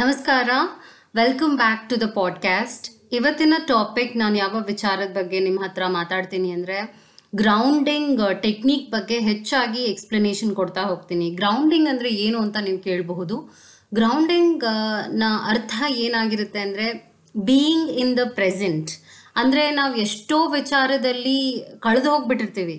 ನಮಸ್ಕಾರ welcome back to the podcast ಇವತ್ತಿನ topic ನಾನು ಯಾವ ವಿಚಾರದ ಬಗ್ಗೆ ನಿಮ್ಮ ಹತ್ರ ಮಾತಾಡ್ತೀನಿ ಅಂದರೆ ಗ್ರೌಂಡಿಂಗ್ ಟೆಕ್ನಿಕ್ ಬಗ್ಗೆ ಹೆಚ್ಚಾಗಿ ಎಕ್ಸ್ಪ್ಲನೇಷನ್ ಕೊಡ್ತಾ ಹೋಗ್ತೀನಿ ಗ್ರೌಂಡಿಂಗ್ ಅಂದರೆ ಏನು ಅಂತ ನೀವು ಕೇಳಬಹುದು ಗ್ರೌಂಡಿಂಗ್ uh, ನ ಅರ್ಥ ಏನಾಗಿರುತ್ತೆ ಅಂದರೆ ಬೀಯಿಂಗ್ ಇನ್ ದ ಪ್ರೆಸೆಂಟ್ ಅಂದರೆ ನಾವು ಎಷ್ಟೋ ವಿಚಾರದಲ್ಲಿ ಕಳೆದು ಹೋಗ್ಬಿಟ್ಟಿರ್ತೀವಿ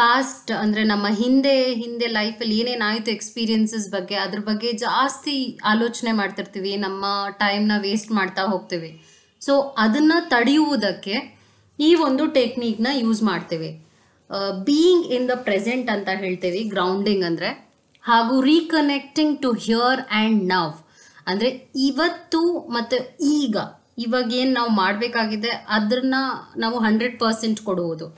ಪಾಸ್ಟ್ ಅಂದರೆ ನಮ್ಮ ಹಿಂದೆ ಹಿಂದೆ ಲೈಫಲ್ಲಿ ಏನೇನಾಯಿತು ಎಕ್ಸ್ಪೀರಿಯನ್ಸಸ್ ಬಗ್ಗೆ ಅದ್ರ ಬಗ್ಗೆ ಜಾಸ್ತಿ ಆಲೋಚನೆ ಮಾಡ್ತಿರ್ತೀವಿ ನಮ್ಮ ಟೈಮ್ನ ವೇಸ್ಟ್ ಮಾಡ್ತಾ ಹೋಗ್ತೀವಿ ಸೊ ಅದನ್ನ ತಡೆಯುವುದಕ್ಕೆ ಈ ಒಂದು ಟೆಕ್ನಿಕ್ನ ಯೂಸ್ ಮಾಡ್ತೀವಿ ಬೀಯಿಂಗ್ ಇನ್ ದ ಪ್ರೆಸೆಂಟ್ ಅಂತ ಹೇಳ್ತೀವಿ ಗ್ರೌಂಡಿಂಗ್ ಅಂದರೆ ಹಾಗೂ reconnecting to here and now ಅಂದರೆ ಇವತ್ತು ಮತ್ತು ಈಗ ಇವಾಗ ಏನು ನಾವು ಮಾಡಬೇಕಾಗಿದೆ ಅದನ್ನ ನಾವು ಹಂಡ್ರೆಡ್ ಪರ್ಸೆಂಟ್ ಕೊಡುವುದು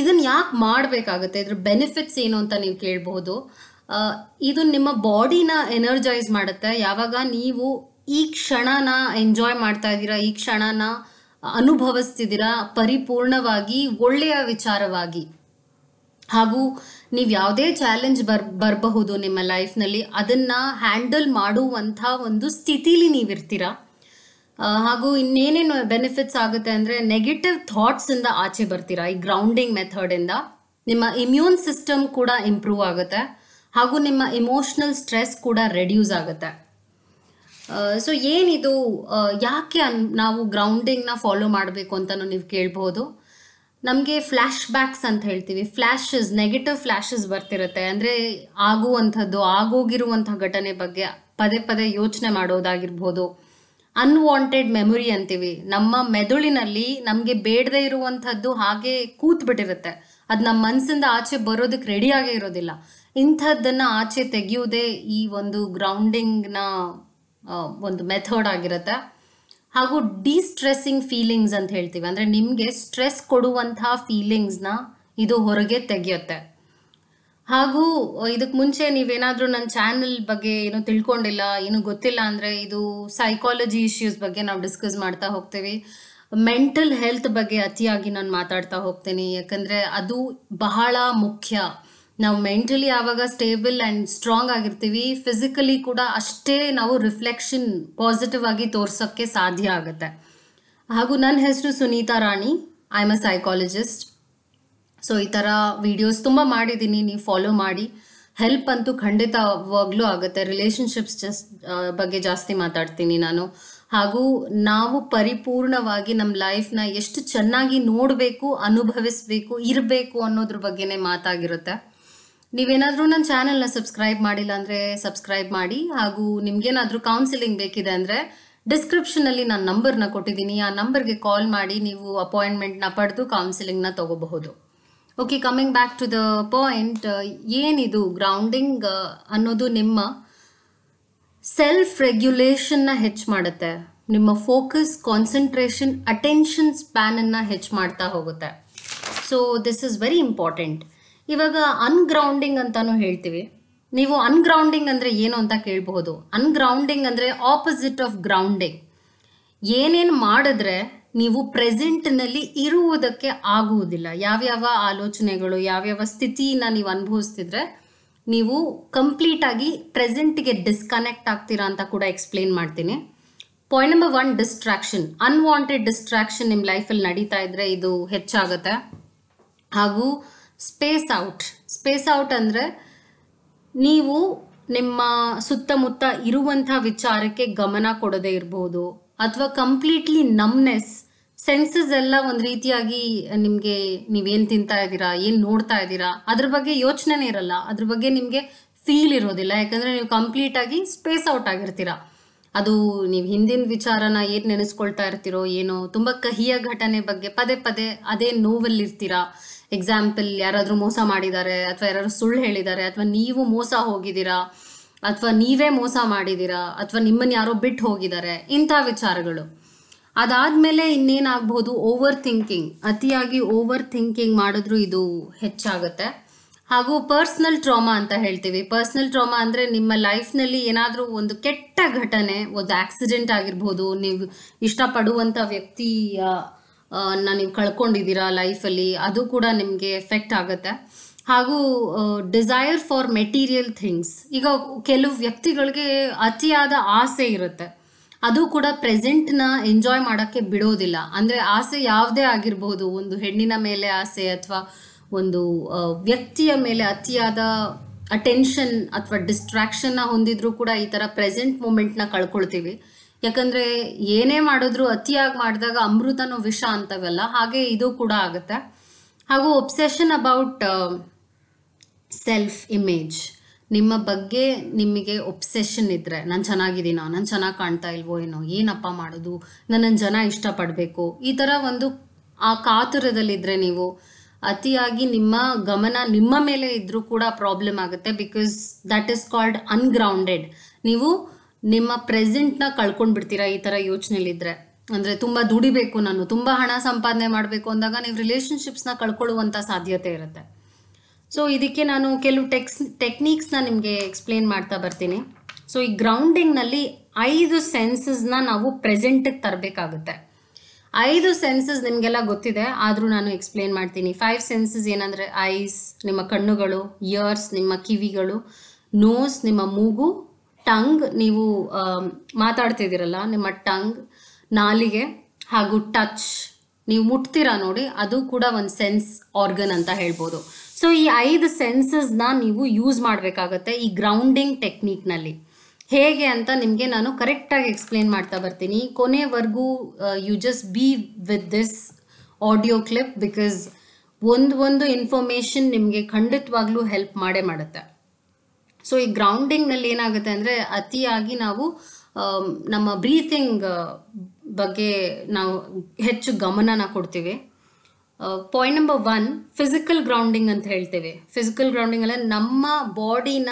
ಇದನ್ನ ಯಾಕೆ ಮಾಡಬೇಕಾಗುತ್ತೆ ಇದ್ರ ಬೆನಿಫಿಟ್ಸ್ ಏನು ಅಂತ ನೀವು ಕೇಳಬಹುದು ಇದು ನಿಮ್ಮ ಬಾಡಿನ ಎನರ್ಜೈಸ್ ಮಾಡುತ್ತೆ ಯಾವಾಗ ನೀವು ಈ ಕ್ಷಣನ ಎಂಜಾಯ್ ಮಾಡ್ತಾ ಇದ್ದೀರಾ ಈ ಕ್ಷಣನ ಅನುಭವಿಸ್ತಿದ್ದೀರಾ ಪರಿಪೂರ್ಣವಾಗಿ ಒಳ್ಳೆಯ ವಿಚಾರವಾಗಿ ಹಾಗೂ ನೀವು ಯಾವುದೇ ಚಾಲೆಂಜ್ ಬರ್ ಬರಬಹುದು ನಿಮ್ಮ ಲೈಫ್ನಲ್ಲಿ ಅದನ್ನು ಹ್ಯಾಂಡಲ್ ಮಾಡುವಂಥ ಒಂದು ಸ್ಥಿತಿಲಿ ನೀವಿರ್ತೀರಾ ಹಾಗೂ ಇನ್ನೇನೇನು ಬೆನಿಫಿಟ್ಸ್ ಆಗುತ್ತೆ ಅಂದರೆ ನೆಗೆಟಿವ್ ಥಾಟ್ಸಿಂದ ಆಚೆ ಬರ್ತೀರಾ ಈ ಗ್ರೌಂಡಿಂಗ್ ಮೆಥಡಿಂದ ನಿಮ್ಮ ಇಮ್ಯೂನ್ ಸಿಸ್ಟಮ್ ಕೂಡ ಇಂಪ್ರೂವ್ ಆಗುತ್ತೆ ಹಾಗೂ ನಿಮ್ಮ ಇಮೋಷನಲ್ ಸ್ಟ್ರೆಸ್ ಕೂಡ ರೆಡ್ಯೂಸ್ ಆಗುತ್ತೆ ಸೊ ಏನಿದು ಯಾಕೆ ಅನ್ ನಾವು ಗ್ರೌಂಡಿಂಗ್ನ ಫಾಲೋ ಮಾಡಬೇಕು ಅಂತಲೂ ನೀವು ಕೇಳ್ಬೋದು ನಮಗೆ ಫ್ಲ್ಯಾಶ್ ಬ್ಯಾಕ್ಸ್ ಅಂತ ಹೇಳ್ತೀವಿ ಫ್ಲ್ಯಾಶಸ್ ನೆಗೆಟಿವ್ ಫ್ಲ್ಯಾಶಸ್ ಬರ್ತಿರುತ್ತೆ ಅಂದರೆ ಆಗುವಂಥದ್ದು ಆಗೋಗಿರುವಂಥ ಘಟನೆ ಬಗ್ಗೆ ಪದೇ ಪದೇ ಯೋಚನೆ ಮಾಡೋದಾಗಿರ್ಬೋದು ಅನ್ವಾಂಟೆಡ್ ಮೆಮೊರಿ ಅಂತೀವಿ ನಮ್ಮ ಮೆದುಳಿನಲ್ಲಿ ನಮಗೆ ಬೇಡದೇ ಇರುವಂಥದ್ದು ಹಾಗೆ ಕೂತ್ ಬಿಟ್ಟಿರುತ್ತೆ ಅದು ನಮ್ಮ ಮನಸ್ಸಿಂದ ಆಚೆ ಬರೋದಕ್ಕೆ ರೆಡಿಯಾಗೇ ಇರೋದಿಲ್ಲ ಇಂಥದ್ದನ್ನ ಆಚೆ ತೆಗೆಯುವುದೇ ಈ ಒಂದು ಗ್ರೌಂಡಿಂಗ್ನ ಒಂದು ಮೆಥಡ್ ಆಗಿರುತ್ತೆ ಹಾಗೂ ಡಿಸ್ಟ್ರೆಸ್ಸಿಂಗ್ ಫೀಲಿಂಗ್ಸ್ ಅಂತ ಹೇಳ್ತೀವಿ ಅಂದರೆ ನಿಮಗೆ ಸ್ಟ್ರೆಸ್ ಕೊಡುವಂತಹ ಫೀಲಿಂಗ್ಸ್ನ ಇದು ಹೊರಗೆ ತೆಗೆಯುತ್ತೆ ಹಾಗೂ ಇದಕ್ಕೆ ಮುಂಚೆ ನೀವೇನಾದ್ರೂ ನನ್ನ ಚಾನಲ್ ಬಗ್ಗೆ ಏನೂ ತಿಳ್ಕೊಂಡಿಲ್ಲ ಏನು ಗೊತ್ತಿಲ್ಲ ಅಂದರೆ ಇದು ಸೈಕಾಲಜಿ ಇಶ್ಯೂಸ್ ಬಗ್ಗೆ ನಾವು ಡಿಸ್ಕಸ್ ಮಾಡ್ತಾ ಹೋಗ್ತೇವೆ ಮೆಂಟಲ್ ಹೆಲ್ತ್ ಬಗ್ಗೆ ಅತಿಯಾಗಿ ನಾನು ಮಾತಾಡ್ತಾ ಹೋಗ್ತೇನೆ ಯಾಕಂದರೆ ಅದು ಬಹಳ ಮುಖ್ಯ ನಾವು ಮೆಂಟಲಿ ಯಾವಾಗ ಸ್ಟೇಬಲ್ ಆ್ಯಂಡ್ ಸ್ಟ್ರಾಂಗ್ ಆಗಿರ್ತೀವಿ ಫಿಸಿಕಲಿ ಕೂಡ ಅಷ್ಟೇ ನಾವು ರಿಫ್ಲೆಕ್ಷನ್ ಪಾಸಿಟಿವ್ ಆಗಿ ತೋರ್ಸೋಕ್ಕೆ ಸಾಧ್ಯ ಆಗುತ್ತೆ ಹಾಗೂ ನನ್ನ ಹೆಸರು Sunita Rani I am a psychologist so ಈ ಥರ ವಿಡಿಯೋಸ್ ತುಂಬ ಮಾಡಿದ್ದೀನಿ ನೀವು ಫಾಲೋ ಮಾಡಿ ಹೆಲ್ಪ್ ಅಂತೂ ಖಂಡಿತವಾಗ್ಲೂ ಆಗುತ್ತೆ ರಿಲೇಷನ್ಶಿಪ್ಸ್ ಜಸ್ಟ್ ಬಗ್ಗೆ ಜಾಸ್ತಿ ಮಾತಾಡ್ತೀನಿ ನಾನು ಹಾಗೂ ನಾವು ಪರಿಪೂರ್ಣವಾಗಿ ನಮ್ಮ ಲೈಫ್ನ ಎಷ್ಟು ಚೆನ್ನಾಗಿ ನೋಡಬೇಕು ಅನುಭವಿಸಬೇಕು ಇರಬೇಕು ಅನ್ನೋದ್ರ ಬಗ್ಗೆನೇ ಮಾತಾಗಿರುತ್ತೆ ನೀವೇನಾದರೂ ನನ್ನ ಚಾನಲ್ನ ಸಬ್ಸ್ಕ್ರೈಬ್ ಮಾಡಿಲ್ಲ ಅಂದರೆ ಸಬ್ಸ್ಕ್ರೈಬ್ ಮಾಡಿ ಹಾಗೂ ನಿಮಗೇನಾದರೂ ಕೌನ್ಸಿಲಿಂಗ್ ಬೇಕಿದೆ ಅಂದರೆ ಡಿಸ್ಕ್ರಿಪ್ಷನಲ್ಲಿ ನಾನು ನಂಬರ್ನ ಕೊಟ್ಟಿದ್ದೀನಿ ಆ ನಂಬರ್ಗೆ ಕಾಲ್ ಮಾಡಿ ನೀವು ಅಪಾಯಿಂಟ್ಮೆಂಟ್ನ ಪಡೆದು ಕೌನ್ಸಿಲಿಂಗ್ನ ತಗೋಬಹುದು okay coming back to the point ಏನಿದು ಗ್ರೌಂಡಿಂಗ್ ಅನ್ನೋದು ನಿಮ್ಮ ಸೆಲ್ಫ್ ರೆಗ್ಯುಲೇಷನ್ನ ಹೆಚ್ಚು ಮಾಡುತ್ತೆ ನಿಮ್ಮ ಫೋಕಸ್ ಕಾನ್ಸಂಟ್ರೇಷನ್ ಅಟೆನ್ಷನ್ ಸ್ಪ್ಯಾನನ್ನು ಹೆಚ್ಚು ಮಾಡ್ತಾ ಹೋಗುತ್ತೆ so this is very important ಇವಾಗ ಅನ್ಗ್ರೌಂಡಿಂಗ್ ಅಂತಲೂ ಹೇಳ್ತೀವಿ ನೀವು ಅನ್ಗ್ರೌಂಡಿಂಗ್ ಅಂದರೆ ಏನು ಅಂತ ಕೇಳಬಹುದು ಅನ್ಗ್ರೌಂಡಿಂಗ್ ಅಂದರೆ ಆಪೋಸಿಟ್ ಆಫ್ ಗ್ರೌಂಡಿಂಗ್ ಏನೇನು ಮಾಡಿದ್ರೆ ನೀವು ಪ್ರೆಸೆಂಟ್ನಲ್ಲಿ ಇರುವುದಕ್ಕೆ ಆಗುವುದಿಲ್ಲ ಯಾವ್ಯಾವ ಆಲೋಚನೆಗಳು ಯಾವ್ಯಾವ ಸ್ಥಿತಿನ ನೀವು ಅನುಭವಿಸ್ತಿದ್ರೆ ನೀವು ಕಂಪ್ಲೀಟಾಗಿ ಪ್ರೆಸೆಂಟ್ಗೆ ಡಿಸ್ಕನೆಕ್ಟ್ ಆಗ್ತೀರಾ ಅಂತ ಕೂಡ ಎಕ್ಸ್ಪ್ಲೇನ್ ಮಾಡ್ತೀನಿ point number one distraction unwanted distraction ನಿಮ್ಮ ಲೈಫಲ್ಲಿ ನಡೀತಾ ಇದ್ರೆ ಇದು ಹೆಚ್ಚಾಗುತ್ತೆ ಹಾಗೂ ಸ್ಪೇಸ್ ಔಟ್ ಸ್ಪೇಸ್ ಔಟ್ ಅಂದರೆ ನೀವು ನಿಮ್ಮ ಸುತ್ತಮುತ್ತ ಇರುವಂಥ ವಿಚಾರಕ್ಕೆ ಗಮನ ಕೊಡದೇ ಇರಬಹುದು ಅಥವಾ ಕಂಪ್ಲೀಟ್ಲಿ ನಮ್ನೆಸ್ ಸೆನ್ಸಸ್ ಎಲ್ಲ ಒಂದ್ ರೀತಿಯಾಗಿ ನಿಮ್ಗೆ ನೀವೇನು ತಿಂತಾ ಇದ್ದೀರಾ ಏನು ನೋಡ್ತಾ ಇದ್ದೀರಾ ಅದ್ರ ಬಗ್ಗೆ ಯೋಚನೆನೇ ಇರಲ್ಲ ಅದ್ರ ಬಗ್ಗೆ ನಿಮಗೆ ಫೀಲ್ ಇರೋದಿಲ್ಲ ಯಾಕಂದ್ರೆ ನೀವು ಆಗಿ ಸ್ಪೇಸ್ ಔಟ್ ಆಗಿರ್ತೀರಾ ಅದು ನೀವು ಹಿಂದಿನ ವಿಚಾರನ ಏನು ನೆನೆಸ್ಕೊಳ್ತಾ ಇರ್ತೀರೋ ಏನೋ ತುಂಬಾ ಕಹಿಯ ಘಟನೆ ಬಗ್ಗೆ ಪದೇ ಪದೇ ಅದೇ ನೋವಲ್ಲಿ ಇರ್ತೀರಾ ಎಕ್ಸಾಂಪಲ್ ಯಾರಾದರೂ ಮೋಸ ಮಾಡಿದ್ದಾರೆ ಅಥವಾ ಯಾರಾದ್ರೂ ಸುಳ್ಳು ಹೇಳಿದ್ದಾರೆ ಅಥವಾ ನೀವು ಮೋಸ ಹೋಗಿದ್ದೀರಾ ಅಥವಾ ನೀವೇ ಮೋಸ ಮಾಡಿದ್ದೀರಾ ಅಥವಾ ನಿಮ್ಮನ್ನ ಯಾರೋ ಬಿಟ್ಟು ಹೋಗಿದ್ದಾರೆ ಇಂಥ ವಿಚಾರಗಳು ಅದಾದ್ಮೇಲೆ ಇನ್ನೇನಾಗ್ಬೋದು ಓವರ್ ಥಿಂಕಿಂಗ್ ಅತಿಯಾಗಿ ಓವರ್ ಥಿಂಕಿಂಗ್ ಮಾಡಿದ್ರೂ ಇದು ಹೆಚ್ಚಾಗುತ್ತೆ ಹಾಗೂ ಪರ್ಸ್ನಲ್ ಟ್ರಾಮಾ ಅಂತ ಹೇಳ್ತೀವಿ ಪರ್ಸ್ನಲ್ ಟ್ರಾಮಾ ಅಂದರೆ ನಿಮ್ಮ ಲೈಫ್ನಲ್ಲಿ ಏನಾದರೂ ಒಂದು ಕೆಟ್ಟ ಘಟನೆ ಒಂದು ಆಕ್ಸಿಡೆಂಟ್ ಆಗಿರ್ಬೋದು ನೀವು ಇಷ್ಟಪಡುವಂಥ ವ್ಯಕ್ತಿ ನೀವು ಕಳ್ಕೊಂಡಿದ್ದೀರಾ ಲೈಫಲ್ಲಿ ಅದು ಕೂಡ ನಿಮಗೆ ಎಫೆಕ್ಟ್ ಆಗುತ್ತೆ ಹಾಗೂ ಡಿಸೈರ್ ಫಾರ್ ಮೆಟೀರಿಯಲ್ ಥಿಂಗ್ಸ್ ಈಗ ಕೆಲವು ವ್ಯಕ್ತಿಗಳಿಗೆ ಅತಿಯಾದ ಆಸೆ ಇರುತ್ತೆ ಅದು ಕೂಡ ಪ್ರೆಸೆಂಟ್ನ ಎಂಜಾಯ್ ಮಾಡೋಕ್ಕೆ ಬಿಡೋದಿಲ್ಲ ಅಂದರೆ ಆಸೆ ಯಾವುದೇ ಆಗಿರಬಹುದು ಒಂದು ಹೆಣ್ಣಿನ ಮೇಲೆ ಆಸೆ ಅಥವಾ ಒಂದು ವ್ಯಕ್ತಿಯ ಮೇಲೆ ಅತಿಯಾದ ಅಟೆನ್ಷನ್ ಅಥವಾ ಡಿಸ್ಟ್ರಾಕ್ಷನ್ನ ಹೊಂದಿದ್ರು ಕೂಡ ಈ ಥರ ಪ್ರೆಸೆಂಟ್ ಮೂಮೆಂಟ್ನ ಕಳ್ಕೊಳ್ತೀವಿ ಯಾಕಂದರೆ ಏನೇ ಮಾಡಿದ್ರು ಅತಿಯಾಗಿ ಮಾಡಿದಾಗ ಅಮೃತನೋ ವಿಷ ಅಂತವಲ್ಲ ಹಾಗೆ ಇದು ಕೂಡ ಆಗುತ್ತೆ ಹಾಗೂ ಒಬ್ಸೆಷನ್ ಅಬೌಟ್ ಸೆಲ್ಫ್ ಇಮೇಜ್ ನಿಮ್ಮ ಬಗ್ಗೆ ನಿಮಗೆ ಒಬ್ಸೆಷನ್ ಇದ್ರೆ ನಾನು ಚೆನ್ನಾಗಿದ್ದೀನೋ ನಾನು ಚೆನ್ನಾಗಿ ಕಾಣ್ತಾ ಇಲ್ವೋ ಏನೋ ಏನಪ್ಪ ಮಾಡೋದು ನನ್ನನ್ನು ಜನ ಇಷ್ಟಪಡಬೇಕು ಈ ಥರ ಒಂದು ಆ ಕಾತುರದಲ್ಲಿದ್ದರೆ ನೀವು ಅತಿಯಾಗಿ ನಿಮ್ಮ ಗಮನ ನಿಮ್ಮ ಮೇಲೆ ಇದ್ದರೂ ಕೂಡ ಪ್ರಾಬ್ಲಮ್ ಆಗುತ್ತೆ because that is called ungrounded ನೀವು ನಿಮ್ಮ ಪ್ರೆಸೆಂಟ್ನ ಕಳ್ಕೊಂಡು ಬಿಡ್ತೀರಾ ಈ ಥರ ಯೋಚನೆಲಿದ್ದರೆ ಅಂದರೆ ತುಂಬ ದುಡಿಬೇಕು ನಾನು ತುಂಬ ಹಣ ಸಂಪಾದನೆ ಮಾಡಬೇಕು ಅಂದಾಗ ನೀವು ರಿಲೇಷನ್ಶಿಪ್ಸ್ನ ಕಳ್ಕೊಳ್ಳುವಂಥ ಸಾಧ್ಯತೆ ಇರುತ್ತೆ ಸೊ ಇದಕ್ಕೆ ನಾನು ಕೆಲವು ಟೆಕ್ಸ್ ಟೆಕ್ನಿಕ್ಸ್ನ ನಿಮಗೆ ಎಕ್ಸ್ಪ್ಲೇನ್ ಮಾಡ್ತಾ ಬರ್ತೀನಿ ಸೊ ಈ ಗ್ರೌಂಡಿಂಗ್ನಲ್ಲಿ ಐದು ಸೆನ್ಸಸ್ನ ನಾವು ಪ್ರೆಸೆಂಟಿಗೆ ತರಬೇಕಾಗುತ್ತೆ ಐದು ಸೆನ್ಸಸ್ ನಿಮಗೆಲ್ಲ ಗೊತ್ತಿದೆ ಆದರೂ ನಾನು ಎಕ್ಸ್ಪ್ಲೇನ್ ಮಾಡ್ತೀನಿ ಫೈವ್ ಸೆನ್ಸಸ್ ಏನಂದರೆ ಐಸ್ ನಿಮ್ಮ ಕಣ್ಣುಗಳು ಇಯರ್ಸ್ ನಿಮ್ಮ ಕಿವಿಗಳು ನೋಸ್ ನಿಮ್ಮ ಮೂಗು ಟಂಗ್ ನೀವು ಮಾತಾಡ್ತಿದ್ದೀರಲ್ಲ ನಿಮ್ಮ ಟಂಗ್ ನಾಲಿಗೆ ಹಾಗೂ ಟಚ್ ನೀವು ಮುಟ್ತೀರಾ ನೋಡಿ ಅದು ಕೂಡ ಒಂದು ಸೆನ್ಸ್ ಆರ್ಗನ್ ಅಂತ ಹೇಳ್ಬೋದು ಸೊ ಈ ಐದು ಸೆನ್ಸಸ್ನ ನೀವು ಯೂಸ್ ಮಾಡಬೇಕಾಗತ್ತೆ ಈ ಗ್ರೌಂಡಿಂಗ್ ಟೆಕ್ನಿಕ್ನಲ್ಲಿ ಹೇಗೆ ಅಂತ ನಿಮಗೆ ನಾನು ಕರೆಕ್ಟಾಗಿ ಎಕ್ಸ್ಪ್ಲೇನ್ ಮಾಡ್ತಾ ಬರ್ತೀನಿ ಕೊನೆವರೆಗೂ you just be with this audio clip because ಒಂದು ಒಂದು ಇನ್ಫಾರ್ಮೇಶನ್ ನಿಮಗೆ ಖಂಡಿತವಾಗ್ಲೂ ಹೆಲ್ಪ್ ಮಾಡೇ ಮಾಡುತ್ತೆ ಸೊ ಈ ಗ್ರೌಂಡಿಂಗ್ನಲ್ಲಿ ಏನಾಗುತ್ತೆ ಅಂದರೆ ಅತಿಯಾಗಿ ನಾವು ನಮ್ಮ ಬ್ರೀತಿಂಗ್ ಬಗ್ಗೆ ನಾವು ಹೆಚ್ಚು ಗಮನನ ಕೊಡ್ತೀವಿ point number one physical grounding ಅಂತ ಹೇಳ್ತೇವೆ ಫಿಸಿಕಲ್ ಗ್ರೌಂಡಿಂಗ್ ಅಲ್ಲ ನಮ್ಮ ಬಾಡಿನ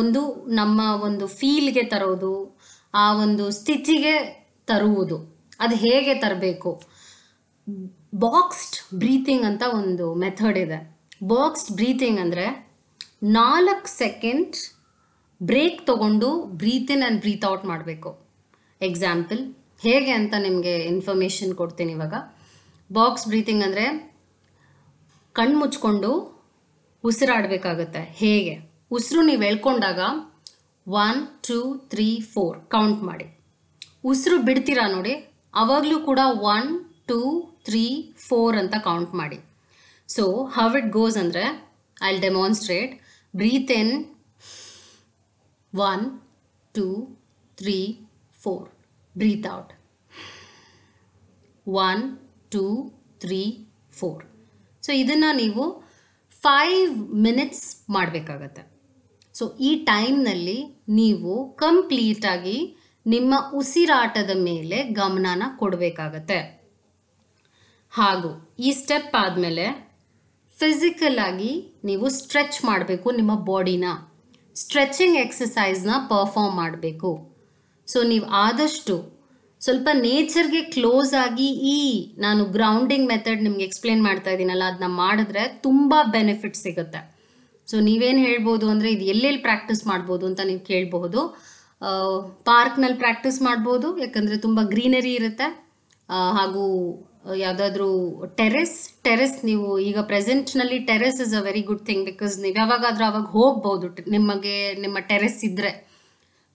ಒಂದು ನಮ್ಮ ಒಂದು ಫೀಲ್ಗೆ ತರೋದು ಆ ಒಂದು ಸ್ಥಿತಿಗೆ ತರುವುದು ಅದು ಹೇಗೆ ತರಬೇಕು ಬಾಕ್ಸ್ಡ್ ಬ್ರೀತಿಂಗ್ ಅಂತ ಒಂದು ಮೆಥಡ್ ಇದೆ ಬಾಕ್ಸ್ಡ್ ಬ್ರೀತಿಂಗ್ ಅಂದರೆ ನಾಲ್ಕು ಸೆಕೆಂಡ್ ಬ್ರೇಕ್ ತಗೊಂಡು breathe in and breathe out ಮಾಡಬೇಕು ಎಕ್ಸಾಂಪಲ್ ಹೇಗೆ ಅಂತ ನಿಮಗೆ ಇನ್ಫಾರ್ಮೇಷನ್ ಕೊಡ್ತೀನಿ ಇವಾಗ ಬಾಕ್ಸ್ ಬ್ರೀತಿಂಗ್ ಅಂದರೆ ಕಣ್ಣು ಮುಚ್ಕೊಂಡು ಉಸಿರಾಡಬೇಕಾಗುತ್ತೆ ಹೇಗೆ ಉಸಿರು ನೀವು ಎಳ್ಕೊಂಡಾಗ one two three four count ಮಾಡಿ ಉಸಿರು ಬಿಡ್ತೀರಾ ನೋಡಿ ಆವಾಗಲೂ ಕೂಡ ಒನ್ ಟೂ ತ್ರೀ ಫೋರ್ ಅಂತ ಕೌಂಟ್ ಮಾಡಿ ಸೊ ಹೌ ಇಟ್ ಗೋಸ್ ಅಂದರೆ I will demonstrate breathe in one two three four breathe out one two three four so ಇದನ್ನು ನೀವು ಫೈವ್ ಮಿನಿಟ್ಸ್ ಮಾಡಬೇಕಾಗತ್ತೆ ಸೊ ಈ ಟೈಮ್ನಲ್ಲಿ ನೀವು ಕಂಪ್ಲೀಟಾಗಿ ನಿಮ್ಮ ಉಸಿರಾಟದ ಮೇಲೆ ಗಮನನ ಕೊಡಬೇಕಾಗತ್ತೆ ಹಾಗೂ ಈ ಸ್ಟೆಪ್ ಆದಮೇಲೆ ಫಿಸಿಕಲ್ ಆಗಿ ನೀವು ಸ್ಟ್ರೆಚ್ ಮಾಡಬೇಕು ನಿಮ್ಮ ಬಾಡಿನ ಸ್ಟ್ರೆಚಿಂಗ್ ಎಕ್ಸಸೈಸ್ನ ಪರ್ಫಾರ್ಮ್ ಮಾಡಬೇಕು ಸೊ ನೀವು ಆದಷ್ಟು ಸ್ವಲ್ಪ ನೇಚರ್ಗೆ ಕ್ಲೋಸ್ ಆಗಿ ಈ ನಾನು ಗ್ರೌಂಡಿಂಗ್ ಮೆಥಡ್ ನಿಮ್ಗೆ ಎಕ್ಸ್ಪ್ಲೇನ್ ಮಾಡ್ತಾ ಇದ್ದೀನಲ್ಲ ಅದನ್ನ ಮಾಡಿದ್ರೆ ತುಂಬ ಬೆನಿಫಿಟ್ ಸಿಗುತ್ತೆ ಸೊ ನೀವೇನು ಹೇಳ್ಬೋದು ಅಂದರೆ ಇದು ಎಲ್ಲೆಲ್ಲಿ ಪ್ರಾಕ್ಟೀಸ್ ಮಾಡ್ಬೋದು ಅಂತ ನೀವು ಕೇಳಬಹುದು ಪಾರ್ಕ್ನಲ್ಲಿ ಪ್ರಾಕ್ಟೀಸ್ ಮಾಡ್ಬೋದು ಯಾಕಂದರೆ ತುಂಬ ಗ್ರೀನರಿ ಇರುತ್ತೆ ಹಾಗೂ ಯಾವುದಾದ್ರೂ ಟೆರೆಸ್ ಟೆರೆಸ್ ನೀವು ಈಗ ಪ್ರೆಸೆಂಟ್ನಲ್ಲಿ terrace is a very good thing because ನೀವು ಯಾವಾಗಾದರೂ ಅವಾಗ ಹೋಗ್ಬೋದು ನಿಮಗೆ ನಿಮ್ಮ ಟೆರೆಸ್ ಇದ್ದರೆ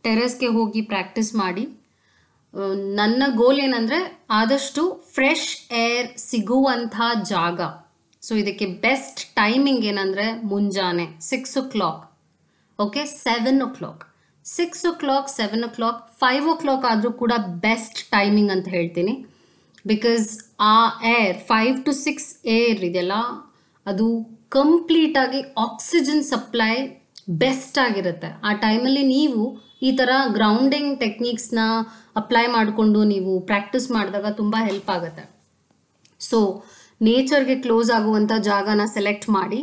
ಟೆರೆಸ್ಗೆ ಹೋಗಿ ಪ್ರಾಕ್ಟೀಸ್ ಮಾಡಿ ನನ್ನ ಗೋಲ್ ಏನಂದರೆ ಆದಷ್ಟು ಫ್ರೆಶ್ ಏರ್ ಸಿಗುವಂತಹ ಜಾಗ ಸೊ ಇದಕ್ಕೆ ಬೆಸ್ಟ್ ಟೈಮಿಂಗ್ ಏನಂದರೆ ಮುಂಜಾನೆ six o'clock okay seven o'clock six o'clock seven o'clock five o'clock ಆದರೂ ಕೂಡ ಬೆಸ್ಟ್ ಟೈಮಿಂಗ್ ಅಂತ ಹೇಳ್ತೀನಿ ಬಿಕಾಸ್ ಆ air five to six air ಇದೆಯಲ್ಲ ಅದು ಕಂಪ್ಲೀಟಾಗಿ ಆಕ್ಸಿಜನ್ ಸಪ್ಲೈ ಬೆಸ್ಟ್ ಆಗಿರುತ್ತೆ ಆ ಟೈಮಲ್ಲಿ ನೀವು ಈ ಥರ ಗ್ರೌಂಡಿಂಗ್ ಟೆಕ್ನಿಕ್ಸ್ನ ಅಪ್ಲೈ ಮಾಡಿಕೊಂಡು ನೀವು ಪ್ರಾಕ್ಟೀಸ್ ಮಾಡಿದಾಗ ತುಂಬ ಹೆಲ್ಪ್ ಆಗುತ್ತೆ ಸೊ ನೇಚರ್ಗೆ ಕ್ಲೋಸ್ ಆಗುವಂಥ ಜಾಗನ ಸೆಲೆಕ್ಟ್ ಮಾಡಿ